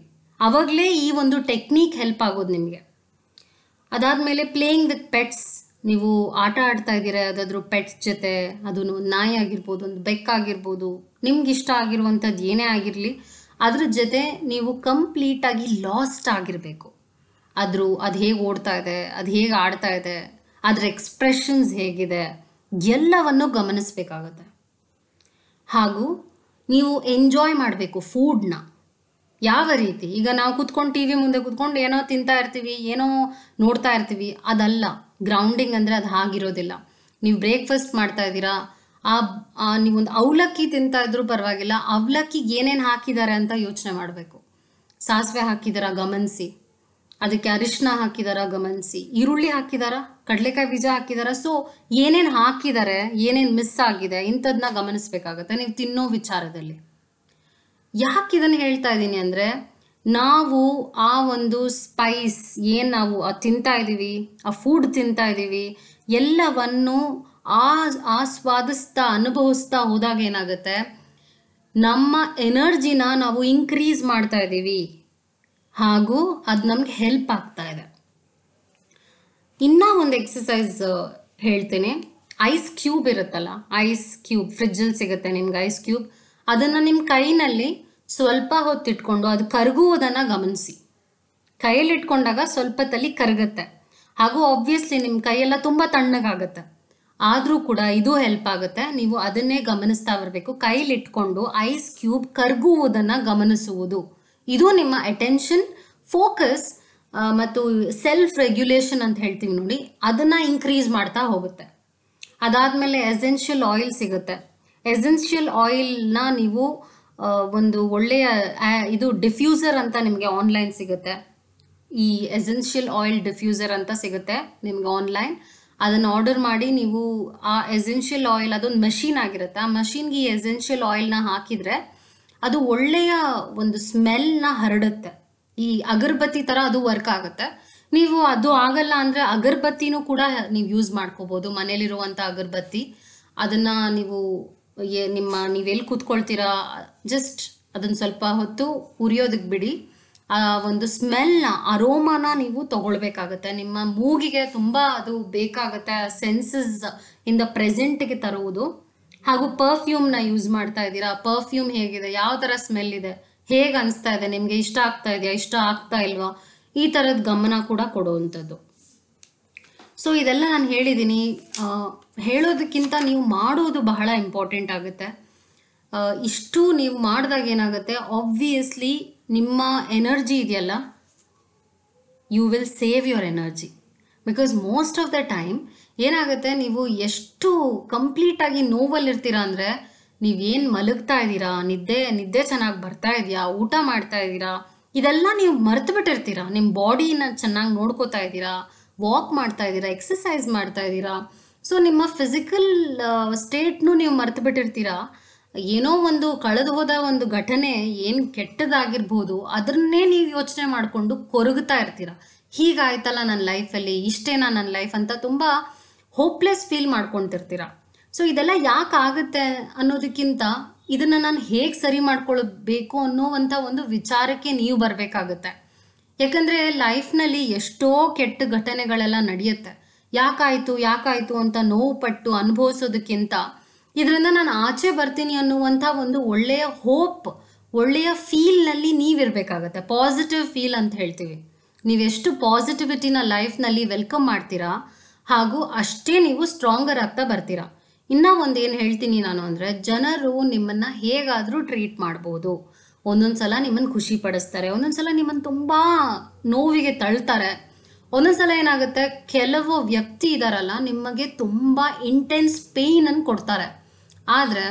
ಅವಾಗಲೇ ಈ ಒಂದು ಟೆಕ್ನಿಕ್ ಹೆಲ್ಪ್ ಆಗೋದು ನಿಮಗೆ ಮೇಲೆ ಪ್ಲೇಯಿಂಗ್ ವಿತ್ ಪೆಟ್ಸ್ ನೀವು ಆಟ ಆಡ್ತಾ ಇದ್ದೀರ ಅದಾದ್ರೂ ಪೆಟ್ಸ್ ಜೊತೆ ಅದನ್ನು ನಾಯಿ ಆಗಿರ್ಬೋದು ಒಂದು ಬೆಕ್ಕಾಗಿರ್ಬೋದು ನಿಮ್ಗೆ ಇಷ್ಟ ಆಗಿರುವಂಥದ್ದು ಏನೇ ಆಗಿರಲಿ ಅದ್ರ ಜೊತೆ ನೀವು ಕಂಪ್ಲೀಟಾಗಿ ಲಾಸ್ಟ್ ಆಗಿರಬೇಕು ಅದ್ರು ಅದು ಹೇಗೆ ಓಡ್ತಾ ಇದೆ ಅದು ಹೇಗೆ ಆಡ್ತಾ ಇದೆ ಅದ್ರ ಎಕ್ಸ್ಪ್ರೆಷನ್ಸ್ ಹೇಗಿದೆ ಎಲ್ಲವನ್ನು ಗಮನಿಸಬೇಕಾಗತ್ತೆ ಹಾಗೂ ನೀವು ಎಂಜಾಯ್ ಮಾಡಬೇಕು ಫುಡ್ನ ಯಾವ ರೀತಿ ಈಗ ನಾವು ಕುತ್ಕೊಂಡು ಟಿ ವಿ ಮುಂದೆ ಕುತ್ಕೊಂಡು ಏನೋ ತಿಂತಾ ಇರ್ತೀವಿ ಏನೋ ನೋಡ್ತಾ ಇರ್ತೀವಿ ಅದಲ್ಲ ಗ್ರೌಂಡಿಂಗ್ ಅಂದರೆ ಅದು ಹಾಗಿರೋದಿಲ್ಲ ನೀವು ಬ್ರೇಕ್ಫಾಸ್ಟ್ ಮಾಡ್ತಾ ಇದ್ದೀರಾ ಆ ನೀವೊಂದು ಅವಲಕ್ಕಿ ತಿಂತಾ ಇದ್ರೂ ಪರವಾಗಿಲ್ಲ ಅವಲಕ್ಕಿಗೆ ಏನೇನು ಹಾಕಿದ್ದಾರೆ ಅಂತ ಯೋಚನೆ ಮಾಡಬೇಕು ಸಾಸಿವೆ ಹಾಕಿದಾರ ಗಮನಿಸಿ ಅದಕ್ಕೆ ಅರಿಶಿನ ಹಾಕಿದಾರ ಗಮನಿಸಿ ಈರುಳ್ಳಿ ಹಾಕಿದಾರ ಕಡಲೆಕಾಯಿ ಬೀಜ ಹಾಕಿದಾರ ಸೊ ಏನೇನು ಹಾಕಿದ್ದಾರೆ ಏನೇನು ಮಿಸ್ ಆಗಿದೆ ಇಂಥದನ್ನ ಗಮನಿಸ್ಬೇಕಾಗತ್ತೆ ನೀವು ತಿನ್ನೋ ವಿಚಾರದಲ್ಲಿ ಯಾಕೆ ಇದನ್ನು ಹೇಳ್ತಾ ಇದ್ದೀನಿ ಅಂದರೆ ನಾವು ಆ ಒಂದು ಸ್ಪೈಸ್ ಏನು ನಾವು ತಿಂತಾ ಇದ್ದೀವಿ ಆ ಫುಡ್ ತಿಂತಾ ಇದ್ದೀವಿ ಎಲ್ಲವನ್ನು ಆ ಆಸ್ವಾದಿಸ್ತಾ ಅನುಭವಿಸ್ತಾ ಹೋದಾಗ ಏನಾಗುತ್ತೆ ನಮ್ಮ ಎನರ್ಜಿನ ನಾವು ಇನ್ಕ್ರೀಸ್ ಮಾಡ್ತಾ ಇದ್ದೀವಿ ಹಾಗೂ ಅದು ನಮ್ಗೆ ಹೆಲ್ಪ್ ಆಗ್ತಾ ಇದೆ ಇನ್ನೂ ಒಂದು ಎಕ್ಸಸೈಸ್ ಹೇಳ್ತೇನೆ ಐಸ್ ಕ್ಯೂಬ್ ಇರುತ್ತಲ್ಲ ಐಸ್ ಕ್ಯೂಬ್ ಫ್ರಿಜ್ಜಲ್ಲಿ ಸಿಗುತ್ತೆ ನಿಮ್ಗೆ ಐಸ್ ಕ್ಯೂಬ್ ಅದನ್ನು ನಿಮ್ಮ ಕೈನಲ್ಲಿ ಸ್ವಲ್ಪ ಹೊತ್ತಿಟ್ಕೊಂಡು ಅದು ಕರಗುವುದನ್ನು ಗಮನಿಸಿ ಕೈಯಲ್ಲಿಟ್ಕೊಂಡಾಗ ಸ್ವಲ್ಪ ತಲೆ ಕರಗುತ್ತೆ ಹಾಗೂ ಆಬ್ವಿಯಸ್ಲಿ ನಿಮ್ಮ ಕೈಯೆಲ್ಲ ತುಂಬ ತಣ್ಣಗಾಗುತ್ತೆ ಆದರೂ ಕೂಡ ಇದು ಹೆಲ್ಪ್ ಆಗುತ್ತೆ ನೀವು ಅದನ್ನೇ ಗಮನಿಸ್ತಾ ಬರಬೇಕು ಕೈಲಿಟ್ಕೊಂಡು ಐಸ್ ಕ್ಯೂಬ್ ಕರಗುವುದನ್ನು ಗಮನಿಸುವುದು ಇದು ನಿಮ್ಮ ಅಟೆನ್ಷನ್ ಫೋಕಸ್ ಮತ್ತು ಸೆಲ್ಫ್ ರೆಗ್ಯುಲೇಷನ್ ಅಂತ ಹೇಳ್ತೀವಿ ನೋಡಿ ಅದನ್ನು ಇನ್ಕ್ರೀಸ್ ಮಾಡ್ತಾ ಹೋಗುತ್ತೆ ಅದಾದಮೇಲೆ ಎಸೆನ್ಷಿಯಲ್ ಆಯಿಲ್ ಸಿಗುತ್ತೆ ಎಸೆನ್ಷಿಯಲ್ ಆಯಿಲ್ನ ನೀವು ಒಂದು ಒಳ್ಳೆಯ ಇದು ಡಿಫ್ಯೂಸರ್ ಅಂತ ನಿಮಗೆ ಆನ್ಲೈನ್ ಸಿಗುತ್ತೆ ಈ ಎಸೆನ್ಷಿಯಲ್ ಆಯಿಲ್ ಡಿಫ್ಯೂಸರ್ ಅಂತ ಸಿಗುತ್ತೆ ನಿಮ್ಗೆ ಆನ್ಲೈನ್ ಅದನ್ನು ಆರ್ಡರ್ ಮಾಡಿ ನೀವು ಆ ಎಸೆನ್ಷಿಯಲ್ ಆಯಿಲ್ ಅದೊಂದು ಮಷೀನ್ ಆಗಿರುತ್ತೆ ಆ ಮಷೀನ್ಗೆ ಈ ಎಸೆನ್ಷಿಯಲ್ ಆಯಿಲ್ನ ಹಾಕಿದರೆ ಅದು ಒಳ್ಳೆಯ ಒಂದು ಸ್ಮೆಲ್ನ ಹರಡುತ್ತೆ ಈ ಅಗರ್ಬತ್ತಿ ಥರ ಅದು ವರ್ಕ್ ಆಗುತ್ತೆ ನೀವು ಅದು ಆಗಲ್ಲ ಅಂದರೆ ಅಗರ್ಬತ್ತಿನೂ ಕೂಡ ನೀವು ಯೂಸ್ ಮಾಡ್ಕೋಬೋದು ಮನೇಲಿರುವಂಥ ಅಗರ್ಬತ್ತಿ ಅದನ್ನು ನೀವು ನಿಮ್ಮ ನೀವೆಲ್ಲಿ ಕೂತ್ಕೊಳ್ತೀರಾ ಜಸ್ಟ್ ಅದನ್ನು ಸ್ವಲ್ಪ ಹೊತ್ತು ಉರಿಯೋದಕ್ಕೆ ಬಿಡಿ ಆ ಒಂದು ಸ್ಮೆಲ್ನ ಅರೋಮಾನ ನೀವು ತಗೊಳ್ಬೇಕಾಗತ್ತೆ ನಿಮ್ಮ ಮೂಗಿಗೆ ತುಂಬ ಅದು ಬೇಕಾಗತ್ತೆ ಸೆನ್ಸಸ್ ಇಂದ ಪ್ರೆಸೆಂಟ್ಗೆ ತರುವುದು ಹಾಗೂ ಪರ್ಫ್ಯೂಮ್ನ ಯೂಸ್ ಮಾಡ್ತಾ ಇದ್ದೀರಾ ಪರ್ಫ್ಯೂಮ್ ಹೇಗಿದೆ ಯಾವ ಥರ ಸ್ಮೆಲ್ ಇದೆ ಹೇಗೆ ಅನಿಸ್ತಾ ಇದೆ ನಿಮಗೆ ಇಷ್ಟ ಆಗ್ತಾ ಇದೆಯಾ ಇಷ್ಟ ಆಗ್ತಾ ಇಲ್ವಾ ಈ ಥರದ ಗಮನ ಕೂಡ ಕೊಡುವಂಥದ್ದು ಸೊ ಇದೆಲ್ಲ ನಾನು ಹೇಳಿದ್ದೀನಿ ಹೇಳೋದಕ್ಕಿಂತ ನೀವು ಮಾಡೋದು ಬಹಳ ಇಂಪಾರ್ಟೆಂಟ್ ಆಗುತ್ತೆ ಇಷ್ಟು ನೀವು ಮಾಡಿದಾಗ ಏನಾಗುತ್ತೆ ಆಬ್ವಿಯಸ್ಲಿ ನಿಮ್ಮ ಎನರ್ಜಿ ಇದೆಯಲ್ಲ you will save your energy because most of the time ಏನಾಗುತ್ತೆ ನೀವು ಎಷ್ಟು ಕಂಪ್ಲೀಟಾಗಿ ನೋವಲ್ಲಿರ್ತೀರಾ ಅಂದರೆ ನೀವೇನು ಮಲಗ್ತಾ ಇದ್ದೀರಾ ನಿದ್ದೆ ನಿದ್ದೆ ಚೆನ್ನಾಗಿ ಬರ್ತಾ ಇದೆಯಾ ಊಟ ಮಾಡ್ತಾ ಇದ್ದೀರಾ ಇದೆಲ್ಲ ನೀವು ಮರ್ತು ಬಿಟ್ಟಿರ್ತೀರಾ ನಿಮ್ಮ ಬಾಡಿನ ಚೆನ್ನಾಗಿ ನೋಡ್ಕೋತಾ ಇದ್ದೀರಾ ವಾಕ್ ಮಾಡ್ತಾ ಇದ್ದೀರಾ ಎಕ್ಸಸೈಸ್ ಮಾಡ್ತಾ ಇದ್ದೀರಾ ಸೊ ನಿಮ್ಮ ಫಿಸಿಕಲ್ ಸ್ಟೇಟ್ನು ನೀವು ಮರೆತು ಬಿಟ್ಟಿರ್ತೀರಾ ಏನೋ ಒಂದು ಕಳೆದು ಹೋದ ಒಂದು ಘಟನೆ ಏನು ಕೆಟ್ಟದಾಗಿರ್ಬೋದು ಅದನ್ನೇ ನೀವು ಯೋಚನೆ ಮಾಡಿಕೊಂಡು ಕೊರಗುತ್ತಾ ಇರ್ತೀರ ಹೀಗಾಯ್ತಲ್ಲ ನನ್ನ ಲೈಫಲ್ಲಿ ಇಷ್ಟೇನಾ ನನ್ನ ಲೈಫ್ ಅಂತ ತುಂಬ ಹೋಪ್ಲೆಸ್ ಫೀಲ್ ಮಾಡ್ಕೊತಿರ್ತೀರ ಸೊ ಇದೆಲ್ಲ ಯಾಕೆ ಆಗುತ್ತೆ ಅನ್ನೋದಕ್ಕಿಂತ ಇದನ್ನು ನಾನು ಹೇಗೆ ಸರಿ ಮಾಡ್ಕೊಳ್ಬೇಕು ಅನ್ನೋವಂಥ ಒಂದು ವಿಚಾರಕ್ಕೆ ನೀವು ಬರಬೇಕಾಗುತ್ತೆ ಯಾಕಂದರೆ ಲೈಫ್ನಲ್ಲಿ ಎಷ್ಟೋ ಕೆಟ್ಟ ಘಟನೆಗಳೆಲ್ಲ ನಡೆಯುತ್ತೆ ಯಾಕಾಯಿತು ಯಾಕಾಯಿತು ಅಂತ ನೋವು ಪಟ್ಟು ಅನುಭವಿಸೋದಕ್ಕಿಂತ ಇದರಿಂದ ನಾನು ಆಚೆ ಬರ್ತೀನಿ ಅನ್ನುವಂಥ ಒಂದು ಒಳ್ಳೆಯ ಹೋಪ್ ಒಳ್ಳೆಯ ಫೀಲ್ನಲ್ಲಿ ನೀವಿರಬೇಕಾಗತ್ತೆ ಪಾಸಿಟಿವ್ ಫೀಲ್ ಅಂತ ಹೇಳ್ತೀವಿ ನೀವೆಷ್ಟು ಪಾಸಿಟಿವಿಟಿನ ಲೈಫ್ನಲ್ಲಿ ವೆಲ್ಕಮ್ ಮಾಡ್ತೀರಾ ಹಾಗೂ ಅಷ್ಟೇ ನೀವು ಸ್ಟ್ರಾಂಗರ್ ಆಗ್ತಾ ಬರ್ತೀರಾ ಇನ್ನೂ ಒಂದು ಏನು ಹೇಳ್ತೀನಿ ನಾನು ಅಂದರೆ ಜನರು ನಿಮ್ಮನ್ನು ಹೇಗಾದರೂ ಟ್ರೀಟ್ ಮಾಡ್ಬೋದು ಒಂದೊಂದು ಸಲ ನಿಮ್ಮನ್ನು ಖುಷಿ ಪಡಿಸ್ತಾರೆ ಒಂದೊಂದು ಸಲ ನಿಮ್ಮನ್ನು ತುಂಬ ನೋವಿಗೆ ತಳ್ತಾರೆ ಒಂದೊಂದ್ಸಲ ಏನಾಗುತ್ತೆ ಕೆಲವು ವ್ಯಕ್ತಿ ಇದಾರಲ್ಲ ನಿಮಗೆ ತುಂಬ ಇಂಟೆನ್ಸ್ ಅನ್ನು ಕೊಡ್ತಾರೆ ಆದರೆ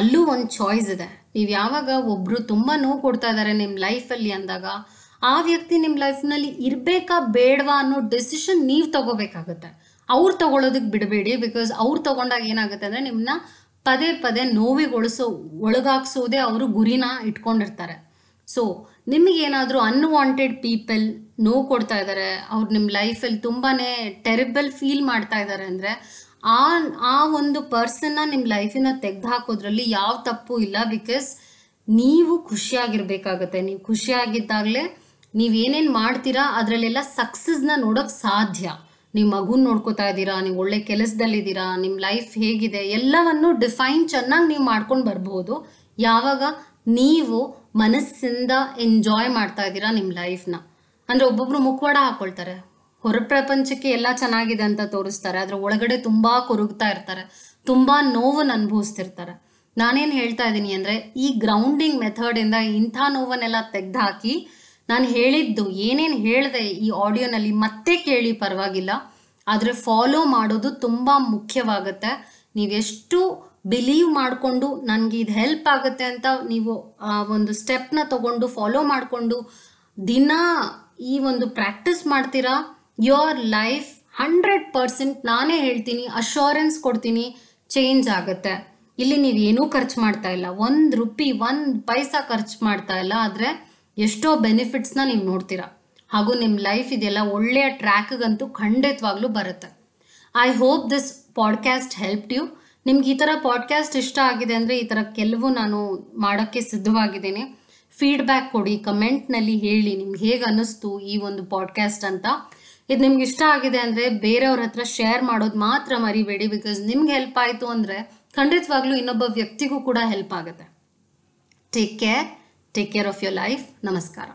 ಅಲ್ಲೂ ಒಂದು ಚಾಯ್ಸ್ ಇದೆ ನೀವು ಯಾವಾಗ ಒಬ್ಬರು ತುಂಬ ನೋವು ಕೊಡ್ತಾ ಇದ್ದಾರೆ ನಿಮ್ಮ ಲೈಫಲ್ಲಿ ಅಂದಾಗ ಆ ವ್ಯಕ್ತಿ ನಿಮ್ಮ ಲೈಫ್ನಲ್ಲಿ ಇರಬೇಕಾ ಬೇಡವಾ ಅನ್ನೋ ಡಿಸಿಷನ್ ನೀವು ತಗೋಬೇಕಾಗುತ್ತೆ ಅವ್ರು ತಗೊಳ್ಳೋದಕ್ಕೆ ಬಿಡಬೇಡಿ ಬಿಕಾಸ್ ಅವ್ರು ತಗೊಂಡಾಗ ಏನಾಗುತ್ತೆ ಅಂದರೆ ನಿಮ್ಮನ್ನ ಪದೇ ಪದೇ ನೋವಿಗೊಳಿಸೋ ಒಳಗಾಕ್ಸೋದೇ ಅವರು ಗುರಿನ ಇಟ್ಕೊಂಡಿರ್ತಾರೆ ಸೊ ನಿಮಗೇನಾದರೂ ಅನ್ವಾಂಟೆಡ್ ಪೀಪಲ್ ನೋವು ಕೊಡ್ತಾ ಇದ್ದಾರೆ ಅವ್ರು ನಿಮ್ಮ ಲೈಫಲ್ಲಿ ತುಂಬಾ ಟೆರಿಬಲ್ ಫೀಲ್ ಮಾಡ್ತಾ ಇದ್ದಾರೆ ಅಂದರೆ ಆ ಆ ಒಂದು ಪರ್ಸನ್ನ ನಿಮ್ಮ ಲೈಫಿನ ತೆಗೆದು ಹಾಕೋದ್ರಲ್ಲಿ ಯಾವ ತಪ್ಪು ಇಲ್ಲ ಬಿಕಾಸ್ ನೀವು ಖುಷಿಯಾಗಿರ್ಬೇಕಾಗತ್ತೆ ನೀವು ಖುಷಿಯಾಗಿದ್ದಾಗಲೇ ನೀವೇನೇನು ಮಾಡ್ತೀರಾ ಅದರಲ್ಲೆಲ್ಲ ಸಕ್ಸಸ್ನ ನೋಡೋಕೆ ಸಾಧ್ಯ ನೀವು ಮಗುನ ನೋಡ್ಕೋತಾ ಇದ್ದೀರಾ ನೀವು ಒಳ್ಳೆ ಕೆಲಸದಲ್ಲಿದ್ದೀರಾ ನಿಮ್ಮ ಲೈಫ್ ಹೇಗಿದೆ ಎಲ್ಲವನ್ನು ಡಿಫೈನ್ ಚೆನ್ನಾಗಿ ನೀವು ಮಾಡ್ಕೊಂಡು ಬರ್ಬೋದು ಯಾವಾಗ ನೀವು ಮನಸ್ಸಿಂದ ಎಂಜಾಯ್ ಮಾಡ್ತಾ ಇದ್ದೀರಾ ನಿಮ್ಮ ಲೈಫ್ನ ಅಂದ್ರೆ ಒಬ್ಬೊಬ್ರು ಮುಖವಾಡ ಹಾಕೊಳ್ತಾರೆ ಹೊರ ಪ್ರಪಂಚಕ್ಕೆ ಎಲ್ಲ ಚೆನ್ನಾಗಿದೆ ಅಂತ ತೋರಿಸ್ತಾರೆ ಅದ್ರ ಒಳಗಡೆ ತುಂಬಾ ಕೊರಗ್ತಾ ಇರ್ತಾರೆ ತುಂಬಾ ನೋವನ್ನು ಅನುಭವಿಸ್ತಿರ್ತಾರೆ ನಾನೇನು ಹೇಳ್ತಾ ಇದ್ದೀನಿ ಅಂದರೆ ಈ ಗ್ರೌಂಡಿಂಗ್ ಮೆಥಡಿಂದ ಇಂಥ ನೋವನ್ನೆಲ್ಲ ತೆಗ್ದಾಕಿ ನಾನು ಹೇಳಿದ್ದು ಏನೇನು ಹೇಳಿದೆ ಈ ಆಡಿಯೋನಲ್ಲಿ ಮತ್ತೆ ಕೇಳಿ ಪರವಾಗಿಲ್ಲ ಆದರೆ ಫಾಲೋ ಮಾಡೋದು ತುಂಬ ಮುಖ್ಯವಾಗುತ್ತೆ ನೀವೆಷ್ಟು ಬಿಲೀವ್ ಮಾಡಿಕೊಂಡು ನನಗೆ ಇದು ಹೆಲ್ಪ್ ಆಗುತ್ತೆ ಅಂತ ನೀವು ಆ ಒಂದು ಸ್ಟೆಪ್ನ ತಗೊಂಡು ಫಾಲೋ ಮಾಡಿಕೊಂಡು ದಿನ ಈ ಒಂದು ಪ್ರಾಕ್ಟೀಸ್ ಮಾಡ್ತೀರಾ ಯೋರ್ ಲೈಫ್ ಹಂಡ್ರೆಡ್ ಪರ್ಸೆಂಟ್ ನಾನೇ ಹೇಳ್ತೀನಿ ಅಶ್ಯೂರೆನ್ಸ್ ಕೊಡ್ತೀನಿ ಚೇಂಜ್ ಆಗುತ್ತೆ ಇಲ್ಲಿ ನೀವು ಏನೂ ಖರ್ಚು ಮಾಡ್ತಾ ಇಲ್ಲ ಒಂದು ರುಪಿ ಒಂದು ಪೈಸಾ ಖರ್ಚು ಮಾಡ್ತಾ ಇಲ್ಲ ಆದರೆ ಎಷ್ಟೋ ಬೆನಿಫಿಟ್ಸ್ನ ನೀವು ನೋಡ್ತೀರಾ ಹಾಗೂ ನಿಮ್ಮ ಲೈಫ್ ಇದೆಲ್ಲ ಒಳ್ಳೆಯ ಟ್ರ್ಯಾಕ್ಗಂತೂ ಖಂಡಿತವಾಗ್ಲೂ ಬರುತ್ತೆ I hope this podcast help you ನಿಮ್ಗೆ ಈ ಥರ ಪಾಡ್ಕ್ಯಾಸ್ಟ್ ಇಷ್ಟ ಆಗಿದೆ ಅಂದರೆ ಈ ಥರ ಕೆಲವು ನಾನು ಮಾಡೋಕ್ಕೆ ಸಿದ್ಧವಾಗಿದ್ದೀನಿ ಫೀಡ್ಬ್ಯಾಕ್ ಕೊಡಿ ಕಮೆಂಟ್ನಲ್ಲಿ ಹೇಳಿ ನಿಮ್ಗೆ ಹೇಗೆ ಅನ್ನಿಸ್ತು ಈ ಒಂದು ಪಾಡ್ಕಾಸ್ಟ್ ಅಂತ ಇದು ನಿಮ್ಗೆ ಇಷ್ಟ ಆಗಿದೆ ಅಂದರೆ ಬೇರೆಯವ್ರ ಹತ್ರ ಶೇರ್ ಮಾಡೋದು ಮಾತ್ರ ಮರಿಬೇಡಿ ಬಿಕಾಸ್ ನಿಮ್ಗೆ ಹೆಲ್ಪ್ ಆಯಿತು ಅಂದರೆ ಖಂಡಿತವಾಗ್ಲೂ ಇನ್ನೊಬ್ಬ ವ್ಯಕ್ತಿಗೂ ಕೂಡ ಹೆಲ್ಪ್ ಆಗುತ್ತೆ take care take care of your life ನಮಸ್ಕಾರ